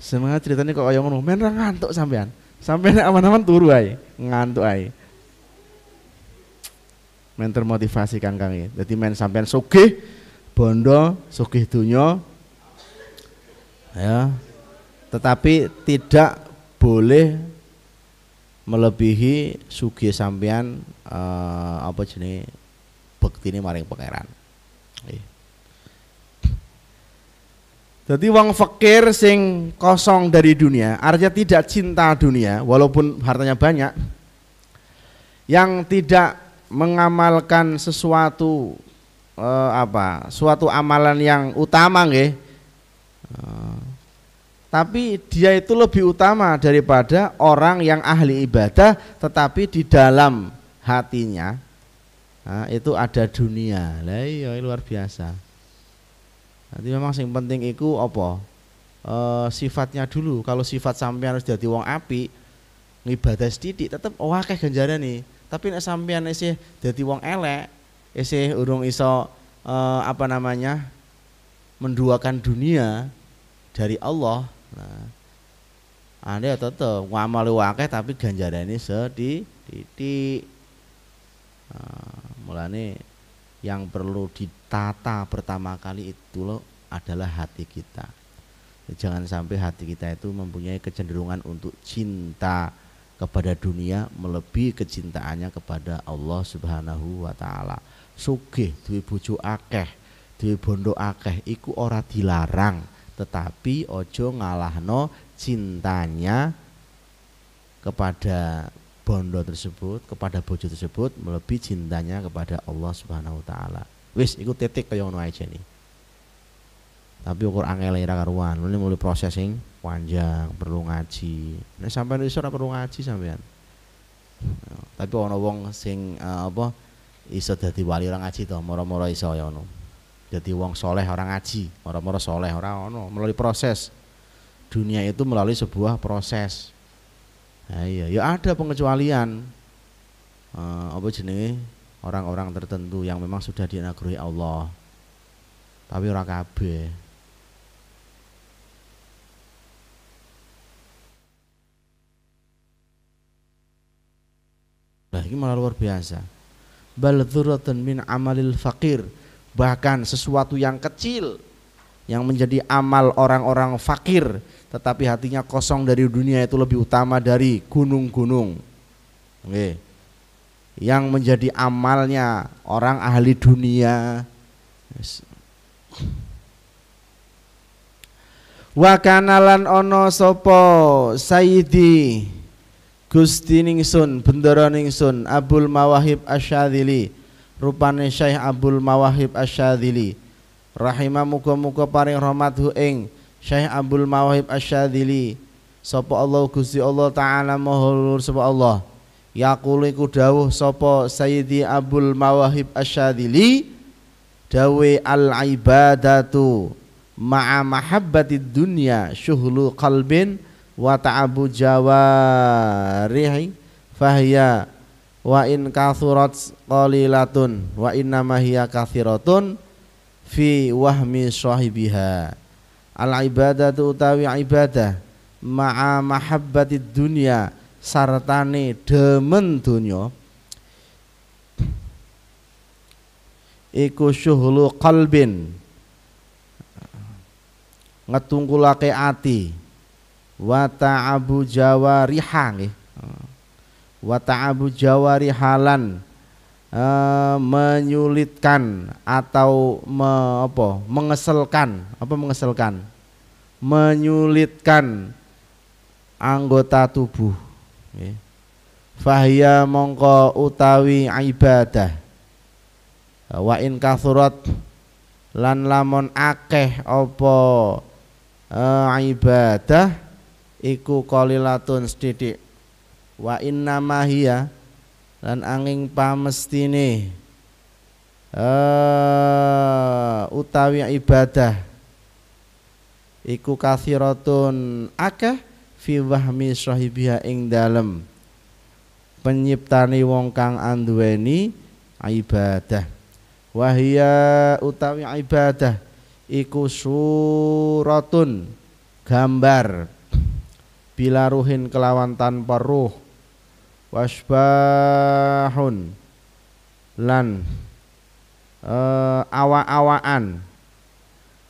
semangat ceritanya kok kaya ngono men ngantuk sampean sampean aman-aman turu ae ngantuk ae men termotivasi kang kang jadi men sampean sugih bondo sugih dunya ya tetapi tidak boleh melebihi sugih sampean eh, apa jenis ini maring pangeran jadi wong fakir sing kosong dari dunia, artinya tidak cinta dunia, walaupun hartanya banyak, yang tidak mengamalkan sesuatu uh, apa suatu amalan yang utama nge? Uh, eh, tapi dia itu lebih utama daripada orang yang ahli ibadah tetapi di dalam hatinya uh, itu ada dunia lah iya luar biasa Nanti memang sing penting itu apa e, sifatnya dulu kalau sifat sampean harus jadi wong api ngibadah sedikit tetap oh akeh ganjaran nih tapi nek sampean sih jadi wong elek isih urung iso eh, apa namanya menduakan dunia dari Allah nah, anda ya tetep ngamal wakai tapi ganjarannya titik nah, mulane yang perlu ditata pertama kali itu loh adalah hati kita jangan sampai hati kita itu mempunyai kecenderungan untuk cinta kepada dunia melebihi kecintaannya kepada Allah Subhanahu wa taala sugih duwe bojo akeh duwe bondo akeh iku ora dilarang tetapi ojo ngalahno cintanya kepada bondo tersebut kepada bojo tersebut melebihi cintanya kepada Allah Subhanahu wa taala wis iku titik kaya ngono aja nih tapi ukur angel ira karuan ini mulai processing panjang perlu ngaji nah sampai Indonesia perlu ngaji sampean tapi ono wong sing uh, apa iso jadi wali orang ngaji toh moro-moro iso ya ono jadi wong soleh orang ngaji moro-moro soleh orang ono melalui proses dunia itu melalui sebuah proses nah, iya ya ada pengecualian uh, apa jenenge orang-orang tertentu yang memang sudah dianugerahi Allah tapi orang kabeh Nah, ini malah luar biasa bal dzurratun min amalil fakir bahkan sesuatu yang kecil yang menjadi amal orang-orang fakir tetapi hatinya kosong dari dunia itu lebih utama dari gunung-gunung okay. yang menjadi amalnya orang ahli dunia Wakanalan ono sopo sayidi. Gusti ningsun Bendoro ningsun Abu'l Mawahib Asyadili rupane Syekh Abu'l Mawahib Asyadili rahimah muka-muka paring rahmat ing Syekh Abu'l Mawahib Asyadili sopo Allah Gusti Allah taala Mahulur sopo Allah Yakuliku dawuh sopo Sayyidi Abdul Mawahib Asyadili dawe al ibadatu ma'a mahabbatid dunya syuhlu qalbin wa ta'abu jawarihi fahiya wa in kathurat qalilatun wa inna mahiya kathiratun fi wahmi sahibiha al ibadatu utawi ibadah ma'a mahabbati dunya sartane demen dunya iku syuhlu qalbin ngetungkulake ati wa ta'abu jawariha nggih. Hmm. Wa ta'abu jawarihalan e, menyulitkan atau me, apa? mengeselkan, apa mengeselkan? Menyulitkan anggota tubuh. Nggih. Fahya mongko utawi ibadah. Wa in kathurat lan lamon akeh opo e, eh, ibadah iku qalilatun sedidik wa inna mahiya lan angin pamestine uh, utawi ibadah iku kathiratun akeh fi wahmi sahibiha ing dalem penyiptani wong kang anduweni ibadah wahia utawi ibadah iku suratun gambar bila ruhin kelawan tanpa ruh wasbahun lan e, eh, awa-awaan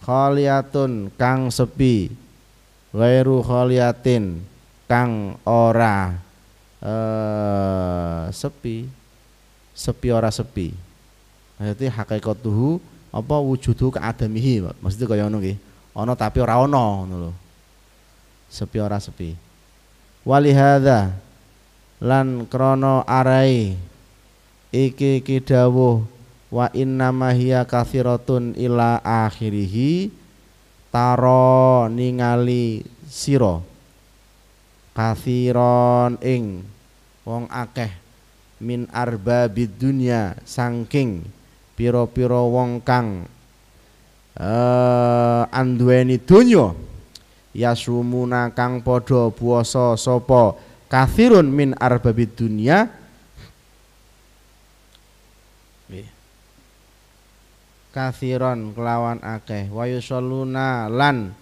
kholiatun kang sepi ghairu kholiatin kang ora e, sepi sepi ora sepi berarti hakikatuhu apa wujudu keadamihi maksudnya kaya ono ki ono tapi ora ono ngono sepi ora sepi walihada lan krono arai iki kidawu wa inna mahiya kathiratun ila akhirihi taro ningali siro kathiron ing wong akeh min arba dunya sangking piro-piro wong kang eh uh, andueni dunyo yasumuna kang podo puasa sopo kathirun min arbabid dunya kathiron kelawan akeh wayu soluna lan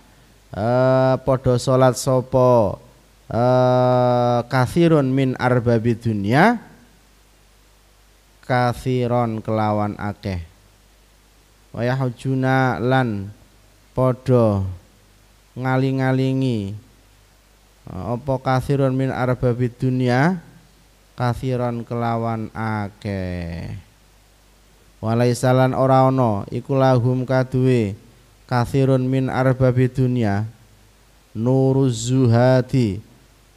uh, eh, podo salat sopo uh, eh, kathirun min arbabid dunia kathiron kelawan akeh wayahujuna lan podo ngaling ngalingi opo eh, kasirun min arbabid dunia kasiron kelawan ake walaisalan ora ana ikulah hum kaduwe kasirun min arbabid dunya nur zuhati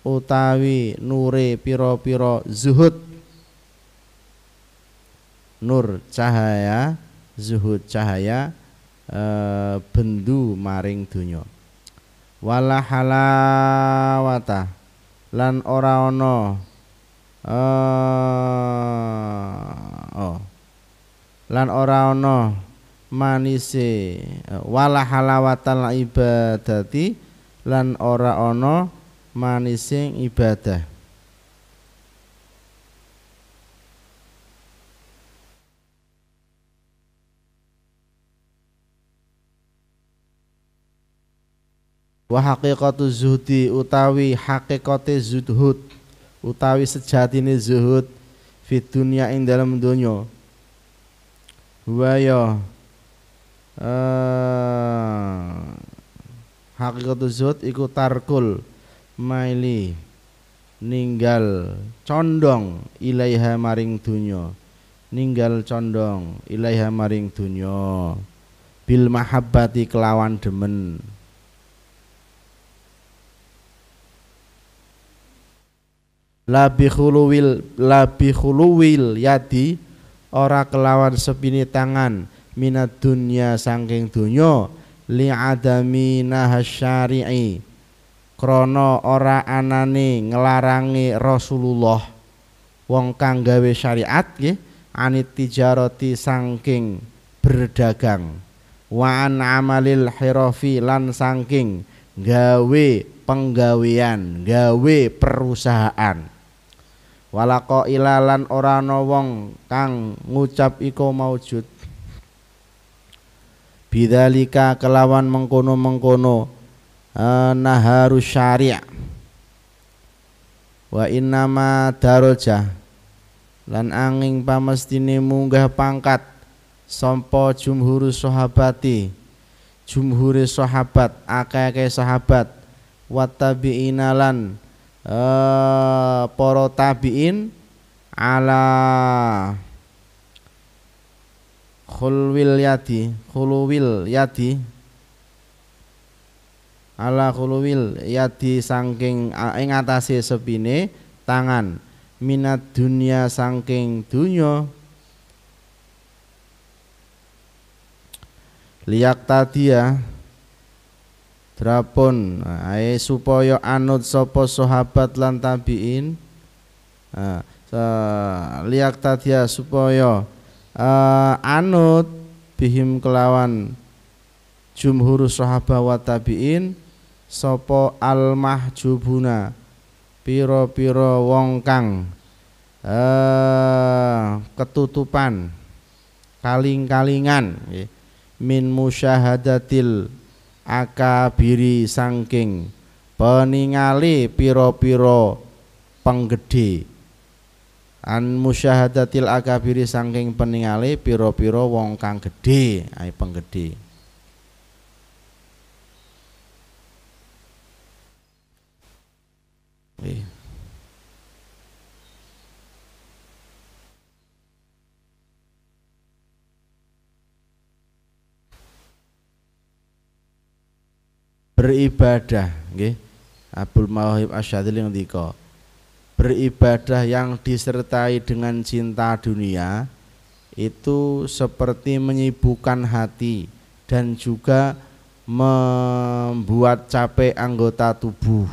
utawi nure piro-piro zuhud nur cahaya zuhud cahaya e, bendu maring dunya wala halawata lan ora ono uh, oh lan ora ono manise eh, wala halawatal ibadati lan ora ono manising ibadah wa haqiqatu zuhdi utawi haqiqate zuhud utawi sejatine zuhud fi dunya ing dalam donya wa ya uh, haqiqatu zuhud iku tarkul maili ninggal condong ilaiha maring dunya ninggal condong ilaiha maring dunya bil mahabbati kelawan demen labi khuluwil labi khuluwil yadi ora kelawan sepini tangan minat dunia sangking dunyo li adami syari'i krono ora anani ngelarangi Rasulullah wong kang gawe syariat ye, anit tijaroti sangking berdagang wa'an amalil hirofi lan sangking gawe penggawean gawe perusahaan walako ilalan ora ana wong kang ngucap iku maujud bidalika kelawan mengkono-mengkono eh, naharu syari' wa innama daroja lan angin pamestine munggah pangkat sompo jumhuru sahabati jumhure sahabat akeh sahabat wa tabi'inalan uh, para tabiin ala khulwil yadi khulwil yadi ala khulwil yadi sangking eh, ing atase sepine tangan minat dunia sangking dunya tadi ya Drapun ae supaya anut sapa sahabat lan tabiin. liak tadia supaya e, anut bihim kelawan jumhur sahabat wa tabiin sapa al mahjubuna pira-pira wong kang e, ketutupan kaling-kalingan min musyahadatil akabiri sangking peningali piro-piro penggede an musyahadatil akabiri sangking peningali piro-piro wong kang gede ai penggede okay. beribadah nggih Abdul Mawahib Asyadzili ngendika beribadah yang disertai dengan cinta dunia itu seperti menyibukkan hati dan juga membuat capek anggota tubuh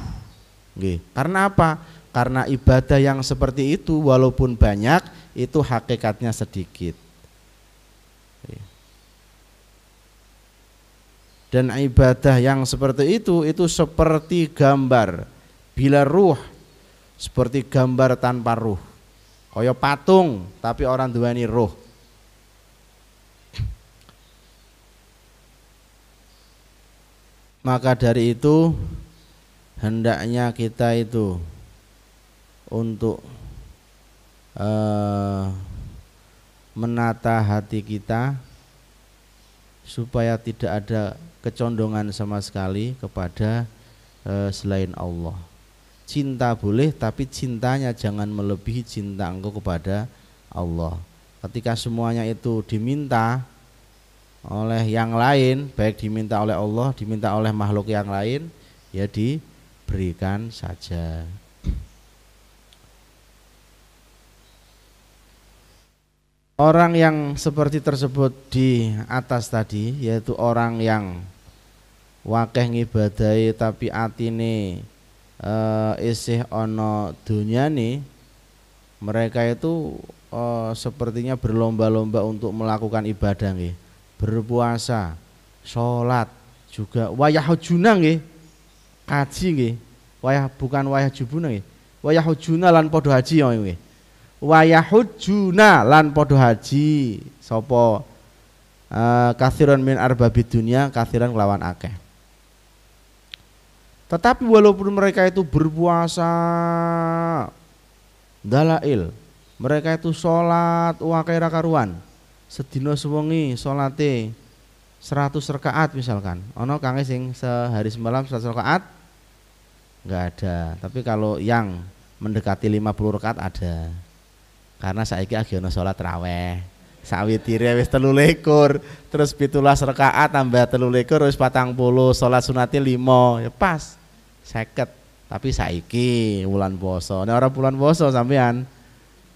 nggih karena apa karena ibadah yang seperti itu walaupun banyak itu hakikatnya sedikit dan ibadah yang seperti itu itu seperti gambar bila ruh seperti gambar tanpa ruh kaya patung tapi orang ini ruh maka dari itu hendaknya kita itu untuk uh, menata hati kita supaya tidak ada kecondongan sama sekali kepada e, selain Allah. Cinta boleh tapi cintanya jangan melebihi cinta engkau kepada Allah. Ketika semuanya itu diminta oleh yang lain, baik diminta oleh Allah, diminta oleh makhluk yang lain, ya diberikan saja. Orang yang seperti tersebut di atas tadi, yaitu orang yang wakeh ngibadai tapi atine e, isih ana nih mereka itu e, sepertinya berlomba-lomba untuk melakukan ibadah nih berpuasa sholat juga wayah hujuna nggih kaji nggih wayah bukan wayah jubuna nggih wayah hujuna lan podo haji ya nggih wayah hujuna lan podo haji sopo uh, kathiran min arbabid dunya kathiran kelawan akeh tetapi walaupun mereka itu berpuasa dalail, mereka itu sholat wakai ruwan sedino sewengi sholate seratus rakaat misalkan ono kange sing sehari semalam 100 rakaat nggak ada tapi kalau yang mendekati lima puluh rakaat ada karena saiki agi ono sholat raweh sawitire wis telu lekor terus pitulas serkaat tambah telu lekor wis patang puluh sholat sunatnya limo ya pas seket tapi saiki bulan poso ini ora bulan poso sampean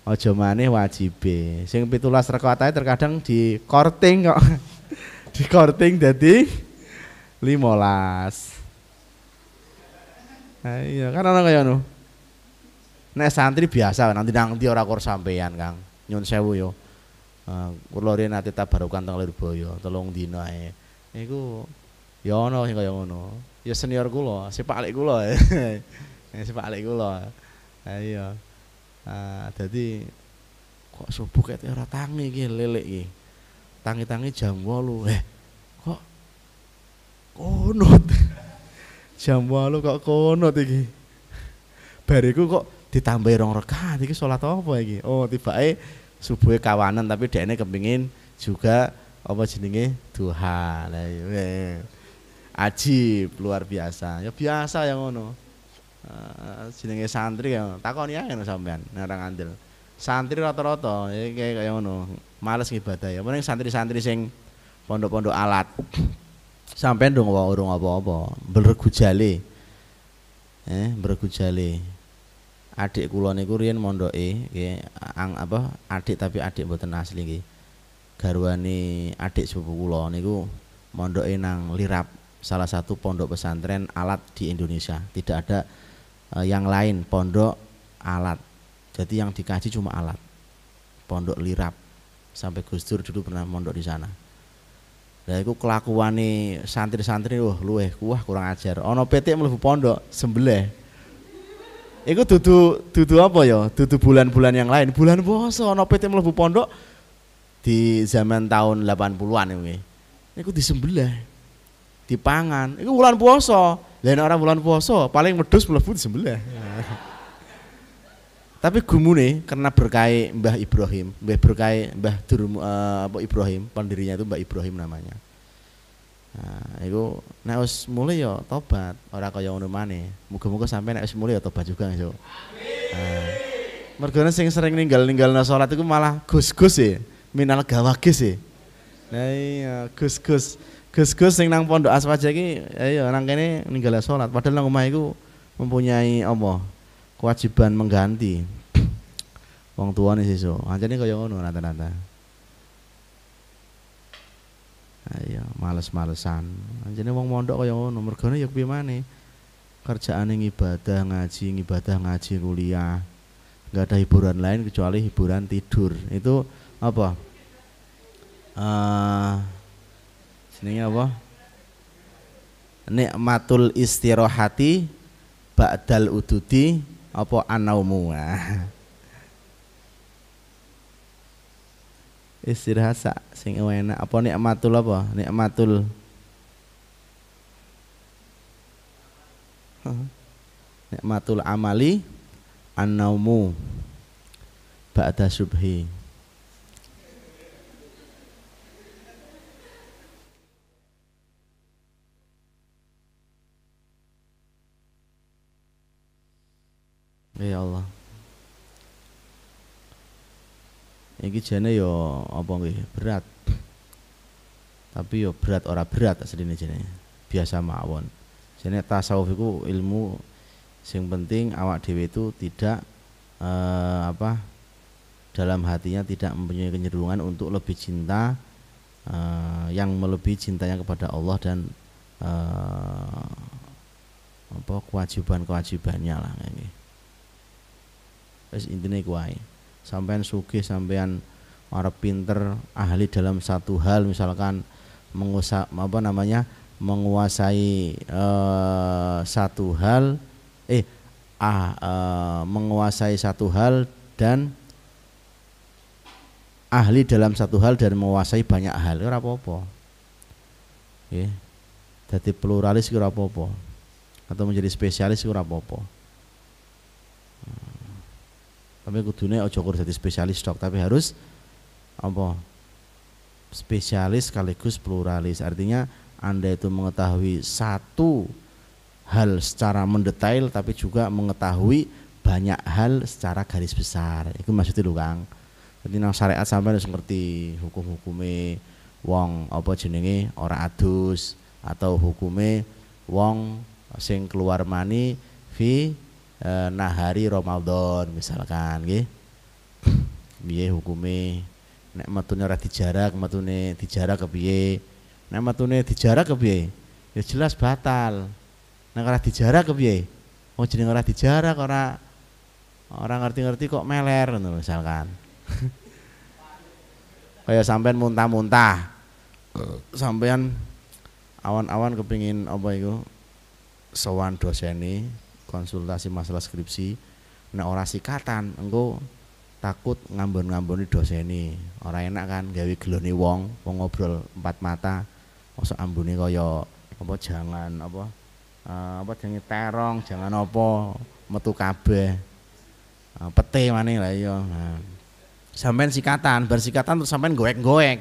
ojo maneh wajibe sing 17 rakaat terkadang di korting kok di korting jadi limolas, Nah, iya kan ana kaya ngono. Nek santri biasa nanti nanti ora kur sampean, Kang. Nyun sewu yo. Uh, ah, kula riyen ate tabarukan teng Lirboyo, telung dina ae. Iku ya ana sing kaya ngono ya senior kula, sepak alik kula. ya sepak alik kula. Ya, nah, iya. Nah, jadi kok subuh kete ora tangi iki lelek iki. Tangi-tangi jam 8. Eh, kok konot. jam 8 kok konot iki. Bariku kok ditambahi rong rekan, iki salat apa iki? Oh, tibake subuh kawanan tapi ini kepingin juga apa jenenge duha. Lah iya ajib luar biasa ya biasa yang ngono uh, jenenge santri ya takoni ae ngono sampean orang andel santri rata-rata ya kayak kaya ngono males ibadah ya mending santri-santri sing pondok-pondok alat sampean dong wae urung apa-apa beregu jale eh beregu jale adik kula niku riyen mondoke nggih ang apa adik tapi adik mboten asli nggih garwane adik sepupu kula niku mondoke nang lirap salah satu pondok pesantren alat di Indonesia. Tidak ada eh, yang lain pondok alat. Jadi yang dikaji cuma alat. Pondok lirap. Sampai Gus Dur dulu pernah mondok di sana. Lah iku kelakuane santri-santri wah luweh kuah kurang ajar. ono petik mlebu pondok sembelih. Iku dudu dudu apa ya? Dudu bulan-bulan yang lain. Bulan puasa ono petik mlebu pondok di zaman tahun 80-an iki. Iku disembelih dipangan. itu bulan puasa. Lain orang bulan puasa paling medus mlebu sebelah. Tapi gumune karena berkai Mbah Ibrahim, Mbah berkai Mbah uh, apa Ibrahim, pendirinya itu Mbah Ibrahim namanya. Nah, itu naus mulai ya tobat, orang kaya ngono mana? Muga-muga sampai naus mulai ya tobat juga Amin. Nah, mergone sing sering ninggal-ninggal no sholat itu malah gus-gus sih, e, minal gawagis sih, e. Nah iya, gus-gus. Gus-gus sing nang pondok aswaja ki ayo ya iya, nang kene ninggal salat padahal nang omah iku mempunyai apa? kewajiban mengganti. Wong aja sesuk. Anjane kaya ngono rata-rata. Ayo ya iya, males-malesan. Anjane wong mondok kaya ngono, mergane ya piye kerjaan yang ibadah ngaji, ibadah ngaji, kuliah. nggak ada hiburan lain kecuali hiburan tidur. Itu apa? Uh, jenenge apa nikmatul istirahati ba'dal ududi apa anaumu istirahat sak sing enak apa nikmatul apa nikmatul nikmatul amali anaumu ba'da subhi Ya Allah. ini jane yo ya apa nggih, berat. Tapi yo ya berat ora berat asline jane. Biasa mawon. Jane tasawuf iku ilmu sing penting awak dhewe itu tidak eh, apa dalam hatinya tidak mempunyai kecenderungan untuk lebih cinta eh, yang melebihi cintanya kepada Allah dan eh, apa kewajiban-kewajibannya lah kayak wis intine iku sampean sugih sampean pinter ahli dalam satu hal misalkan mengusah apa namanya menguasai uh, satu hal eh ah uh, menguasai satu hal dan ahli dalam satu hal dan menguasai banyak hal ora apa-apa. pluralis ora apa Atau menjadi spesialis ora apa tapi kudune ojo kudu jadi spesialis dok, tapi harus apa? Spesialis sekaligus pluralis. Artinya Anda itu mengetahui satu hal secara mendetail tapi juga mengetahui banyak hal secara garis besar. Itu maksudnya lho, Kang. Jadi nang syariat sampai harus ngerti hukum-hukumnya wong apa jenenge ora adus atau hukume wong sing keluar mani fi eh, hari Ramadan misalkan nggih. Piye hukume? Nek metune ora dijarak, metune dijarak kepiye? Nek metune dijarak kepiye? Ya jelas batal. Nek ora dijarak kepiye? Oh jeneng ora dijarak ora orang ngerti-ngerti kok meler ngono misalkan. Kayak sampean muntah-muntah. Sampean awan-awan kepingin apa itu Sowan doseni konsultasi masalah skripsi nek nah, ora sikatan engko takut ngambon-ngamboni doseni orang enak kan gawe geloni wong wong ngobrol empat mata masa ambune kaya apa jangan apa uh, apa jangan terong jangan apa metu kabeh uh, pete mana lah iya nah. sampean sikatan bersikatan terus sampean goek-goek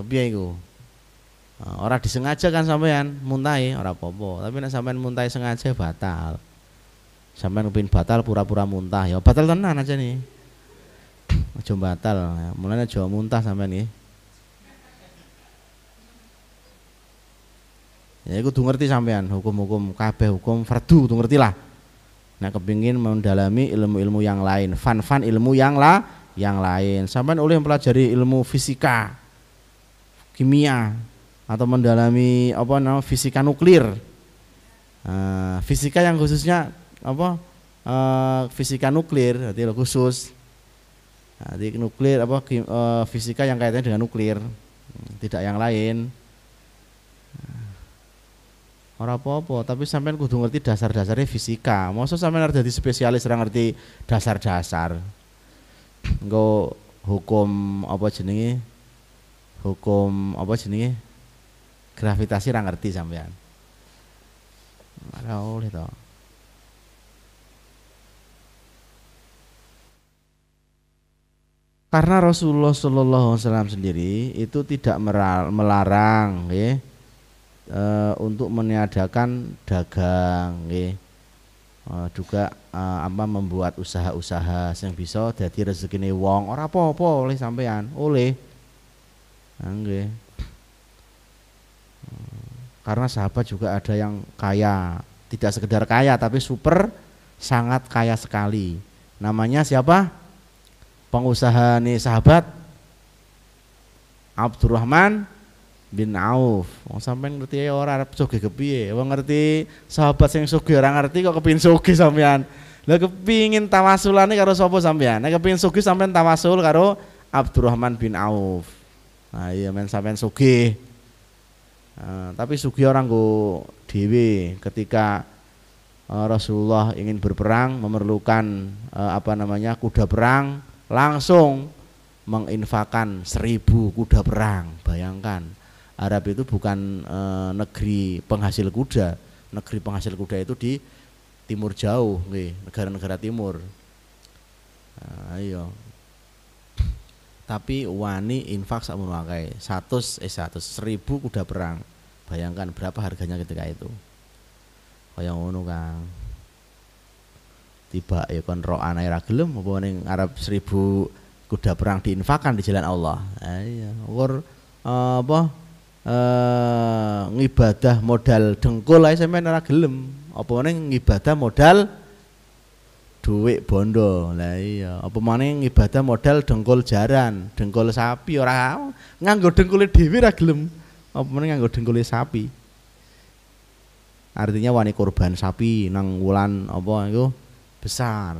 kepiye iku uh, eh, orang disengaja kan sampean muntai orang popo tapi nek sampean muntai sengaja batal Sampai nubin batal pura-pura muntah ya batal tenan aja nih aja batal ya. mulai muntah sampai nih ya aku tuh ngerti sampean hukum-hukum kabe, hukum fardu tuh ngerti lah nah kepingin mendalami ilmu-ilmu yang lain fan-fan ilmu yang lah yang lain sampean oleh mempelajari ilmu fisika kimia atau mendalami apa namanya fisika nuklir uh, fisika yang khususnya apa e, fisika nuklir berarti lo khusus nah, jadi nuklir apa e, fisika yang kaitannya dengan nuklir hmm, tidak yang lain nah, Orang apa-apa, tapi sampean kudu ngerti dasar-dasarnya fisika. Masa sampean harus jadi spesialis orang ngerti dasar-dasar. Engko hukum apa jenenge? Hukum apa jenenge? Gravitasi orang ngerti sampean. Ora oleh toh. Karena Rasulullah Shallallahu Alaihi Wasallam sendiri itu tidak melarang, ya, e, untuk meniadakan dagang, ya, e, juga e, apa membuat usaha-usaha yang bisa jadi rezeki nih wong ora apa-apa oleh sampean, oleh, nah, Karena sahabat juga ada yang kaya, tidak sekedar kaya tapi super sangat kaya sekali. Namanya siapa? pengusaha nih sahabat Abdurrahman bin Auf. Wong sampean ngerti ya ora Arab sugih kepiye? Ya? Wong ngerti sahabat sing sugih orang ngerti kok kepin sugih sampean. Lah kepingin tawasulane karo sapa sampean? Nek kepingin sugih sampean tawasul karo Abdurrahman bin Auf. Nah iya men sampean sugih. Uh, tapi sugi orang go dewi ketika uh, Rasulullah ingin berperang memerlukan uh, apa namanya kuda perang langsung menginfakan seribu kuda perang bayangkan Arab itu bukan e, negeri penghasil kuda negeri penghasil kuda itu di timur jauh negara-negara timur ayo ah, iya. tapi wani infak sama memakai satu eh satu seribu kuda perang bayangkan berapa harganya ketika itu kayak ngono kang tiba ya kon roh anai ragelum apa ning Arab seribu kuda perang diinfakan di jalan Allah nah, iya. eh, iya or apa eh, ngibadah modal dengkul ae sampean ora gelem apa ning ngibadah modal duit bondo lah iya apa maning ngibadah modal dengkul jaran dengkul sapi orang nganggo dengkul dewi ora gelem apa maning nganggo dengkul sapi artinya wani korban sapi nang wulan apa itu besar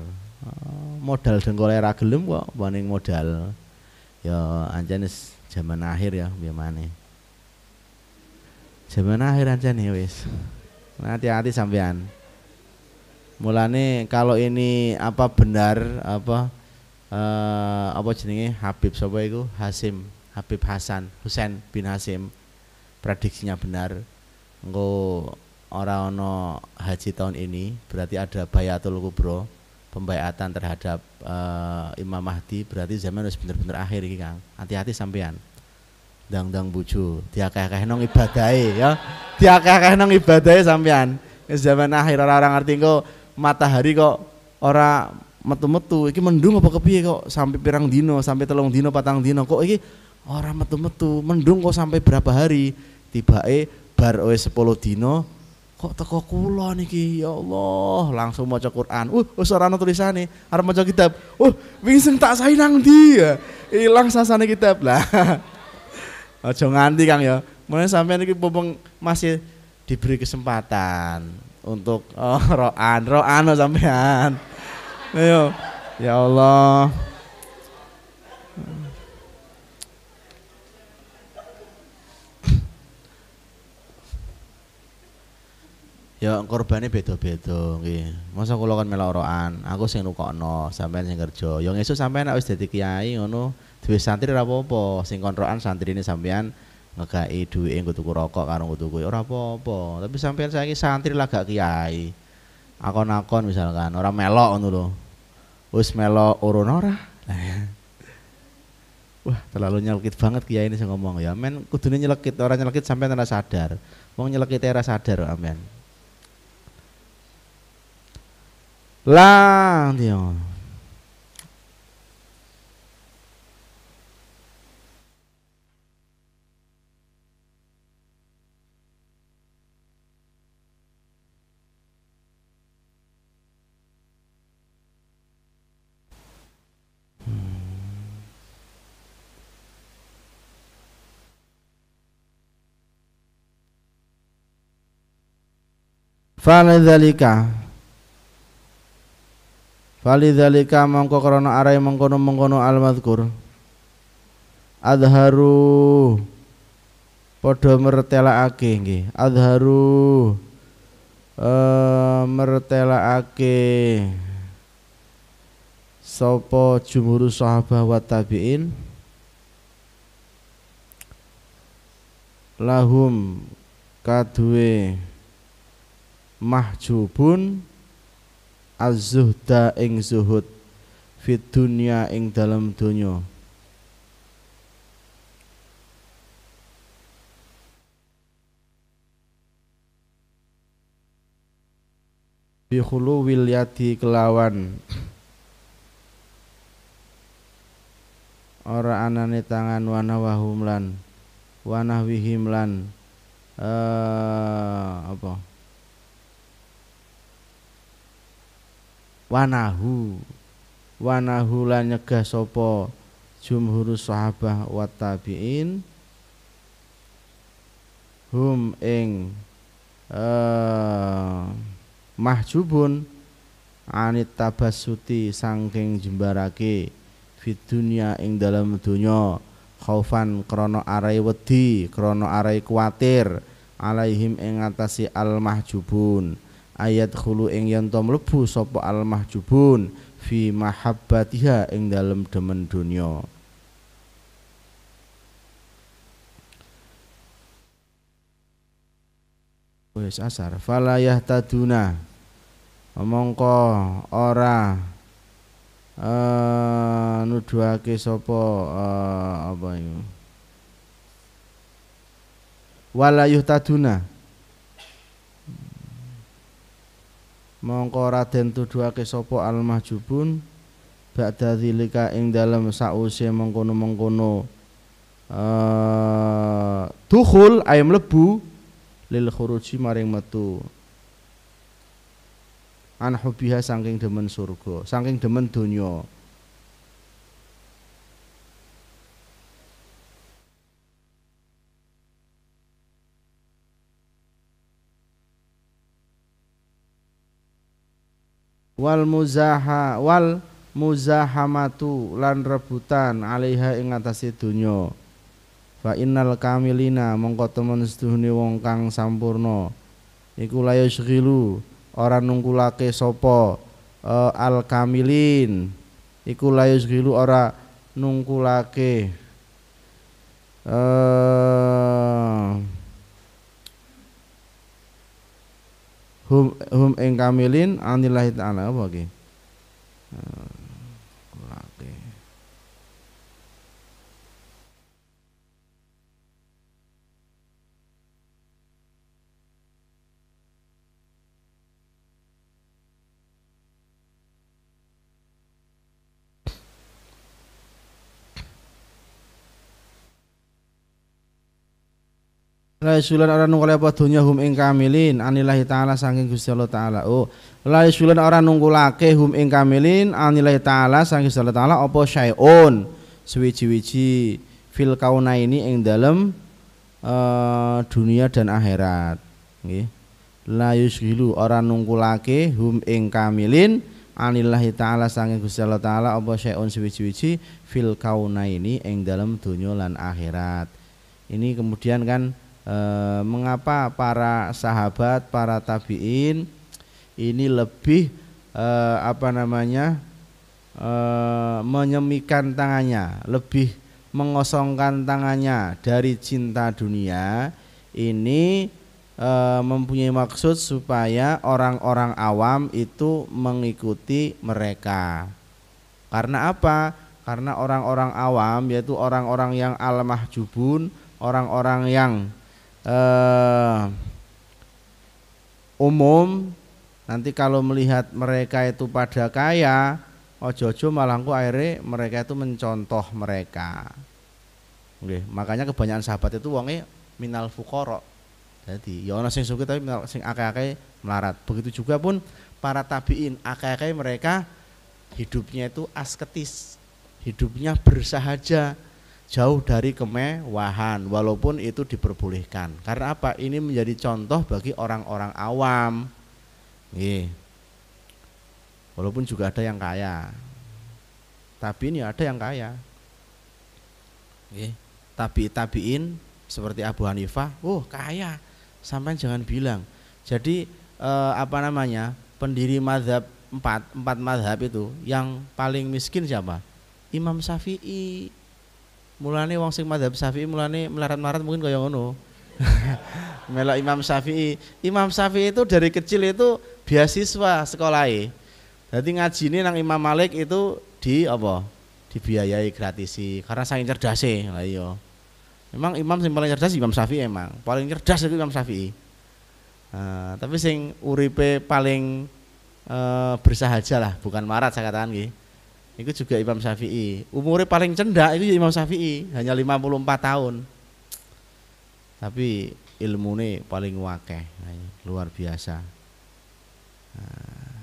oh, modal dengkol era gelem kok banding modal ya anjanis zaman akhir ya gimana zaman akhir anjani wis hati-hati sampean mulane kalau ini apa benar apa uh, apa jenenge Habib sapa itu Hasim Habib Hasan Husain bin Hasim prediksinya benar engko orang ono haji tahun ini berarti ada bayatul kubro pembayatan terhadap uh, Imam Mahdi berarti zaman harus bener-bener akhir iki Kang. Hati-hati sampean. Dang-dang bucu, diakeh-akeh nong ibadahe ya. Diakeh-akeh nong ibadahe sampean. Wis zaman akhir orang-orang ngerti kok matahari kok ora metu-metu iki mendung apa kepiye kok sampai pirang dino sampai telung dino patang dino kok iki ora metu-metu mendung kok sampai berapa hari tibae bar wis 10 dino kok teko kula niki ya Allah langsung maca Quran uh wis uh, ora ana tulisane arep maca kitab uh wingi sing tak sae nang ndi ilang sasane kitab lah aja nganti Kang ya mulai sampean iki pompong masih diberi kesempatan untuk oh roan roan sampean ayo ya Allah Ya korbannya beda-beda nggih. Masa kula kan roan, aku sing nukokno, sampean sing kerja. Ya esuk sampean nek wis dadi kiai ngono, duwe santri ora apa-apa, sing konrokan santrine sampean ngegai duwe nggo tuku rokok karo nggo tuku ya ora apa-apa. Tapi sampean saiki santri lah gak kiai. Akon-akon misalkan, ora melok ngono lho. Wis melok urun ora. Wah, terlalu nyelekit banget kiai ini sing ngomong ya. Men kudune nyelekit, orang nyelekit sampean ora sadar. Wong nyelekit ora sadar amen. là điều فعل ذلك Falidzalika mongko krana arai mengkono-mengkono al madhkur Adharu mertela ake nge. Adharu uh, eh, ake. Sopo jumuru sahabah wa tabi'in lahum kadwe mahjubun azuhda ing zuhud fit dunya ing dalam dunya bihulu wilyati kelawan ora anane tangan wana wahumlan wanah wihimlan eh uh, apa wanahu wanahu lan nyegah sapa jumhur sahabah wa tabi'in hum ing uh, mahjubun anit tabasuti sangking jembarake fit dunia ing dalam dunya khaufan krono arai wedi krono arai kuatir alaihim ing atasi al mahjubun ayat khulu ing yanto mlebu sapa al mahjubun fi mahabbatiha ing dalem demen dunia. wis asar fala yahtaduna mongko ora uh, nuduhake sapa eh, apa iku wala yahtaduna mongko raden tuduhake sapa al mahjubun ba'da dzilika ing dalem sause mengkono-mengkono uh, eh, tuhul ay lebu lil khuruji maring metu an hubiha saking demen surga saking demen donya wal muzaha wal muzahamatu lan rebutan alaiha ing atase donya fa innal kamilina mongko temen seduhune wong kang sampurna iku la yashghilu ora nungkulake sapa uh, al kamilin iku la yashghilu ora nungkulake eh uh, hum hum ing kamilin anillahi ta'ala apa iki Laisulan orang nunggu apa dunia hum ing kamilin anilahi taala sangking Gusti Allah taala oh laisulan orang nunggu lake hum ing kamilin anilahi taala sangking Gusti Allah taala apa syai'un suwiji-wiji fil kauna ini ing dalam uh, eh, dunia dan akhirat nggih la orang nunggu lake hum ing kamilin anilahi ta'ala sangking Gusti Allah ta'ala apa syai'un suwiji-wiji fil kauna ini ing dalam dunia dan akhirat ini kemudian kan Eh, mengapa para sahabat, para tabiin ini lebih e, apa namanya e, menyemikan tangannya, lebih mengosongkan tangannya dari cinta dunia ini e, mempunyai maksud supaya orang-orang awam itu mengikuti mereka. Karena apa? Karena orang-orang awam yaitu orang-orang yang alamah jubun, orang-orang yang uh, umum nanti kalau melihat mereka itu pada kaya oh ojojo malangku akhirnya mereka itu mencontoh mereka Oke, makanya kebanyakan sahabat itu wonge minal fukoro jadi ya orang sing suki tapi sing akeh-akeh melarat begitu juga pun para tabiin akeh-akeh mereka hidupnya itu asketis hidupnya bersahaja jauh dari kemewahan walaupun itu diperbolehkan karena apa ini menjadi contoh bagi orang-orang awam Ye. walaupun juga ada yang kaya tapi ini ya ada yang kaya Ye. tabi tabiin seperti Abu Hanifah oh kaya sampai jangan bilang jadi eh, apa namanya pendiri madhab empat empat madhab itu yang paling miskin siapa Imam Syafi'i mulane wong sing madhab Syafi'i mulane melarat-melarat mungkin kaya ngono. Melok Imam Syafi'i. Imam Syafi'i itu dari kecil itu beasiswa sekolah Jadi ngaji ini nang Imam Malik itu di apa? Dibiayai gratisi e, karena saya cerdas lah iyo. Memang imam sing paling cerdas Imam Syafi'i emang. Paling cerdas itu Imam Syafi'i. Uh, tapi sing uripe paling uh, bersahaja lah, bukan marat saya katakan gitu itu juga Imam Syafi'i. Umurnya paling cendak itu Imam Syafi'i, hanya 54 tahun. Tapi ini paling wakeh, luar biasa. Ah.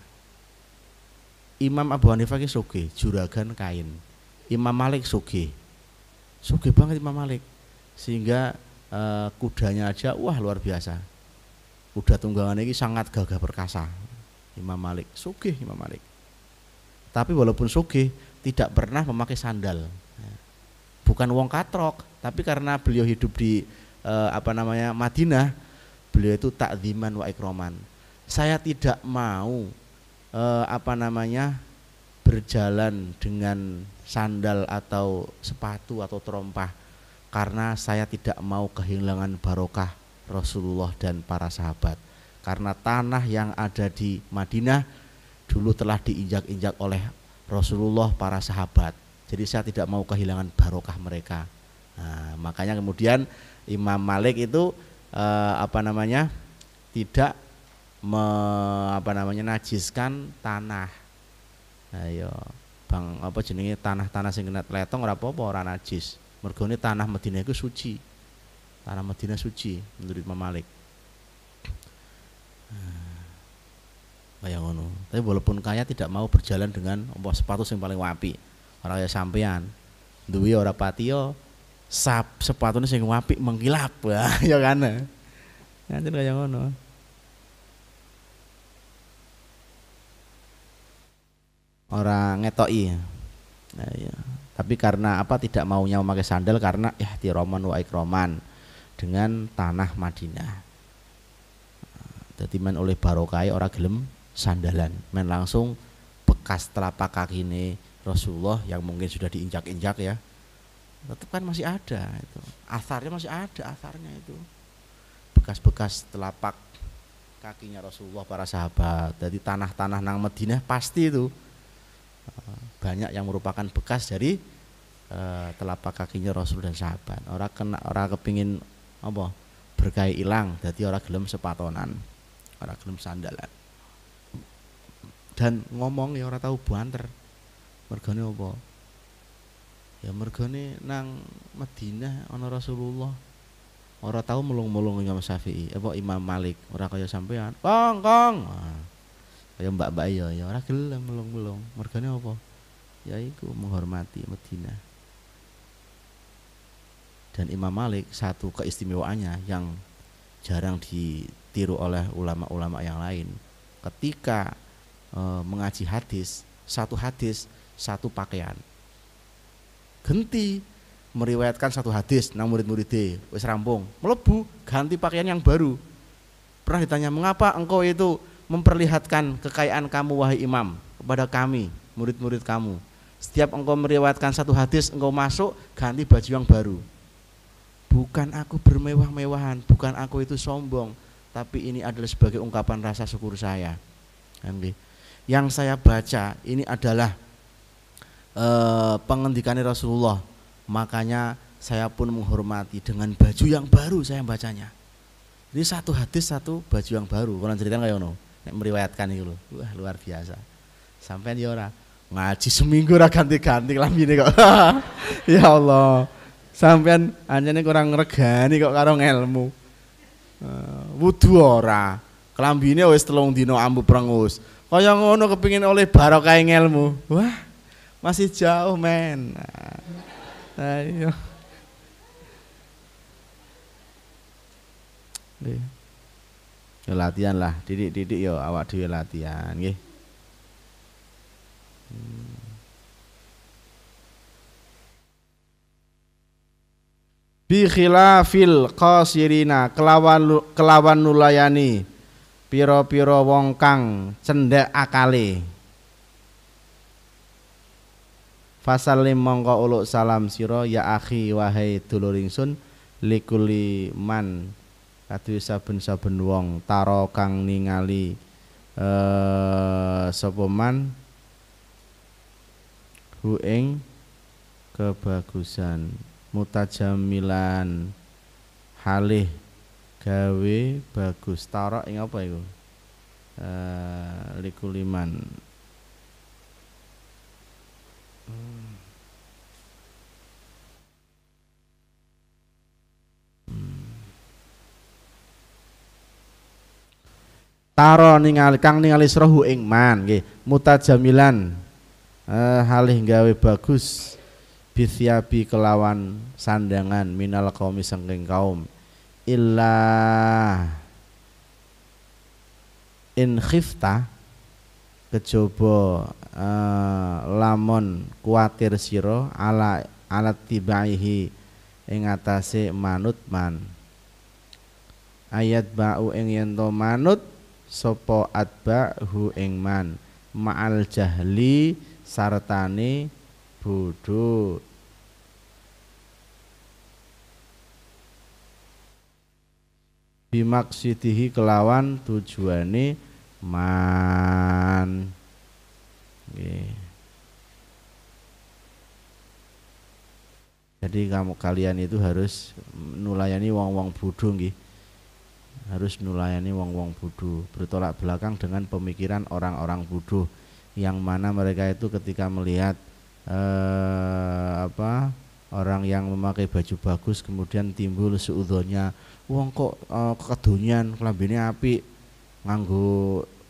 Imam Abu Hanifah ini suge, juragan kain. Imam Malik suge, suge banget Imam Malik. Sehingga eh, kudanya aja wah luar biasa. Kuda tunggangan ini sangat gagah perkasa. Imam Malik suge, Imam Malik. Tapi walaupun sugih tidak pernah memakai sandal. Bukan wong katrok, tapi karena beliau hidup di eh, apa namanya Madinah, beliau itu takziman wa ikroman. Saya tidak mau eh, apa namanya berjalan dengan sandal atau sepatu atau terompah karena saya tidak mau kehilangan barokah Rasulullah dan para sahabat. Karena tanah yang ada di Madinah dulu telah diinjak-injak oleh Rasulullah para sahabat. Jadi saya tidak mau kehilangan barokah mereka. Nah, makanya kemudian Imam Malik itu eh, apa namanya tidak me, apa namanya najiskan tanah. Ayo, nah, iya. bang apa jenenge tanah-tanah sing kena tletong ora apa-apa ora najis. Mergone tanah Madinah itu suci. Tanah Madinah suci menurut Imam Malik. Nah, kaya ngono. Tapi walaupun kaya tidak mau berjalan dengan apa sepatu yang paling wapi. Orang kaya sampean duwe ora patio sap sepatune sing wapi mengkilap ya kan. Nanti ya, kaya ngono. Orang ngetoki. Nah, iya. Tapi karena apa tidak maunya memakai sandal karena ya di roman wa roman dengan tanah Madinah. Jadi nah, men oleh barokai orang gelem sandalan men langsung bekas telapak kaki ini Rasulullah yang mungkin sudah diinjak-injak ya tetap kan masih ada itu asarnya masih ada asarnya itu bekas-bekas telapak kakinya Rasulullah para sahabat dari tanah-tanah nang Madinah pasti itu banyak yang merupakan bekas dari uh, telapak kakinya Rasul dan sahabat orang kena orang kepingin apa bergaya hilang jadi orang gelem sepatonan orang gelem sandalan dan ngomong ya orang tahu banter mergane apa ya mergane nang Madinah ono Rasulullah ora tahu melung melung Imam Syafi'i eh, apa Imam Malik ora kaya sampean kong kong ah. kaya mbak-mbak ya ya ora gelem melung melung, mergane apa ya iku menghormati Madinah dan Imam Malik satu keistimewaannya yang jarang ditiru oleh ulama-ulama yang lain ketika e, mengaji hadis, satu hadis, satu pakaian. Genti meriwayatkan satu hadis nang murid-murid wis rampung, melebu ganti pakaian yang baru. Pernah ditanya, "Mengapa engkau itu memperlihatkan kekayaan kamu wahai imam kepada kami, murid-murid kamu?" Setiap engkau meriwayatkan satu hadis, engkau masuk ganti baju yang baru. Bukan aku bermewah-mewahan, bukan aku itu sombong, tapi ini adalah sebagai ungkapan rasa syukur saya. Okay yang saya baca ini adalah e, eh, pengendikan Rasulullah. Makanya saya pun menghormati dengan baju yang baru saya bacanya. Ini satu hadis satu baju yang baru. Kalau cerita kayak yono meriwayatkan itu Wah luar biasa. Sampai dia ya ora ngaji seminggu ora ganti-ganti ini kok. ya Allah. Sampean ini kurang regani kok karo ilmu. Uh, eh, wudu ora. kelambinya wis telung dino ambu prengus. Kaya ngono kepingin oleh barokah ilmu. Wah, masih jauh men. ayo. Nah, iya. Yo latihan lah, didik-didik yo awak dhewe latihan nggih. Hmm. Bi khilafil qasirina kelawan kelawan nulayani pira-pira wong kang cendhek akale Fasalim mongko uluk salam siro ya akhi wahai dulur ingsun likuli man kadhe saben-saben wong taro kang ningali eh sapa man hu ing kebagusan mutajamilan halih gawe bagus taro, ing apa iku uh, eh, likuliman Taro ningali kang ningali srohu ing man nggih mutajamilan eh, halih gawe bagus bithiabi kelawan sandangan minal kaum sangking kaum illa in khifta kejaba uh, eh, lamun kuatir siro ala alat tibaihi ing atase manut man ayat ba'u ing yento manut sopo atba hu ing man ma'al jahli sartani bodoh bimaksidihi kelawan tujuane man jadi kamu kalian itu harus nulayani wong-wong bodoh, nggih harus nulayani wong-wong bodoh. bertolak belakang dengan pemikiran orang-orang bodoh yang mana mereka itu ketika melihat eh, apa orang yang memakai baju bagus kemudian timbul seudonya wong kok uh, kedonyan kelambini nganggu nganggo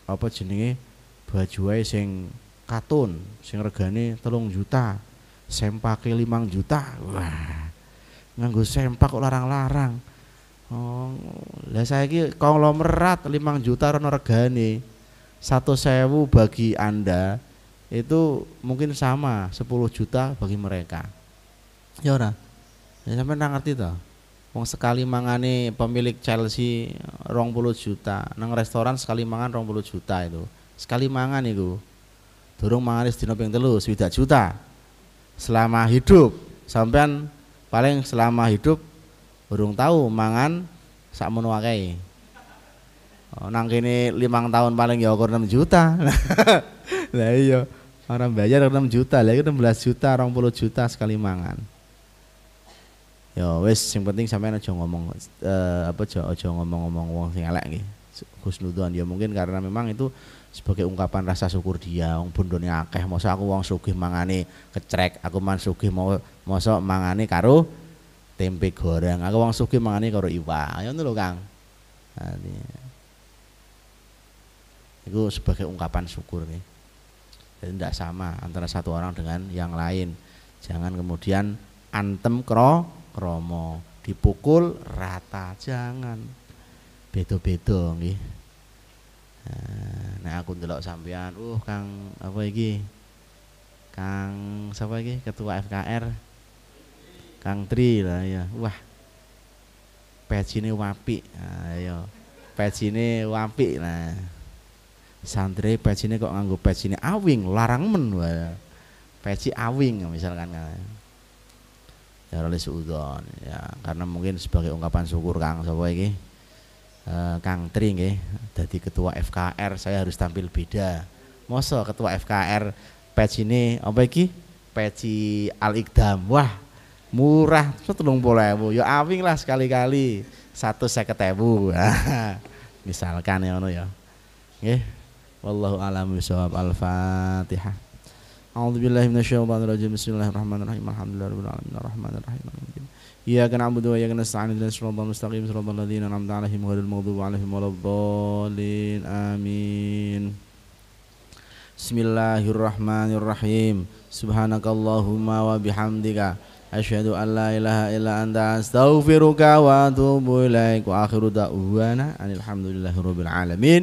apa jenenge baju wae sing katun sing regane telung juta sempake limang juta wah nganggo sempak kok larang-larang oh lah saiki konglomerat limang juta rono regane satu sewu bagi anda itu mungkin sama 10 juta bagi mereka Ya ora. Ya sampean ora ngerti to. Wong sekali mangane pemilik Chelsea 20 juta, nang restoran sekali mangan 20 juta itu. Sekali mangan itu. Durung mangan sedina ping 3 sudah juta. Selama hidup sampean paling selama hidup burung tahu mangan sak menuakai oh, nang kene limang tahun paling ya ukur 6 iya, juta lah iya orang bayar 6 juta lagi 16 juta 20 juta sekali mangan Ya wes yang penting sampean aja ngomong uh, apa aja aja ngomong-ngomong wong sing elek nggih. Husnudzon ya mungkin karena memang itu sebagai ungkapan rasa syukur dia wong bondone akeh masa aku wong sugih mangane kecrek aku man sugih mau masa mangane karo tempe goreng aku uang sugih mangane karo iwak ayo ya lho Kang nah, itu sebagai ungkapan syukur nih jadi tidak sama antara satu orang dengan yang lain jangan kemudian antem kro kromo dipukul rata jangan bedo-bedo nggih nah aku ndelok sampean uh Kang apa lagi Kang siapa iki ketua FKR Kang Tri lah ya wah pejine wapi ayo nah, iya. pejine wapi lah santri pejine kok nganggo pejine awing larang men wae peci awing misalkan nah ya oleh suudon ya karena mungkin sebagai ungkapan syukur Kang sapa iki e, Kang Tri nggih jadi ketua FKR saya harus tampil beda masa ketua FKR Peci ini apa iki peci Al Iqdam wah murah boleh bu ya awing lah sekali-kali satu ketemu misalkan ya ono ya nggih wallahu alam bisawab al-fatihah أعوذ بالله من الشيطان الرجيم بسم الله الرحمن الرحيم الحمد لله رب العالمين الرحمن الرحيم إياك نعبد وإياك نستعين اهدنا الصراط المستقيم صراط الذين أنعمت عليهم غير المغضوب عليهم ولا الضالين آمين بسم الله الرحمن الرحيم سبحانك اللهم وبحمدك أشهد أن لا إله إلا أنت أستغفرك وأتوب إليك وآخر دعوانا أن الحمد لله رب العالمين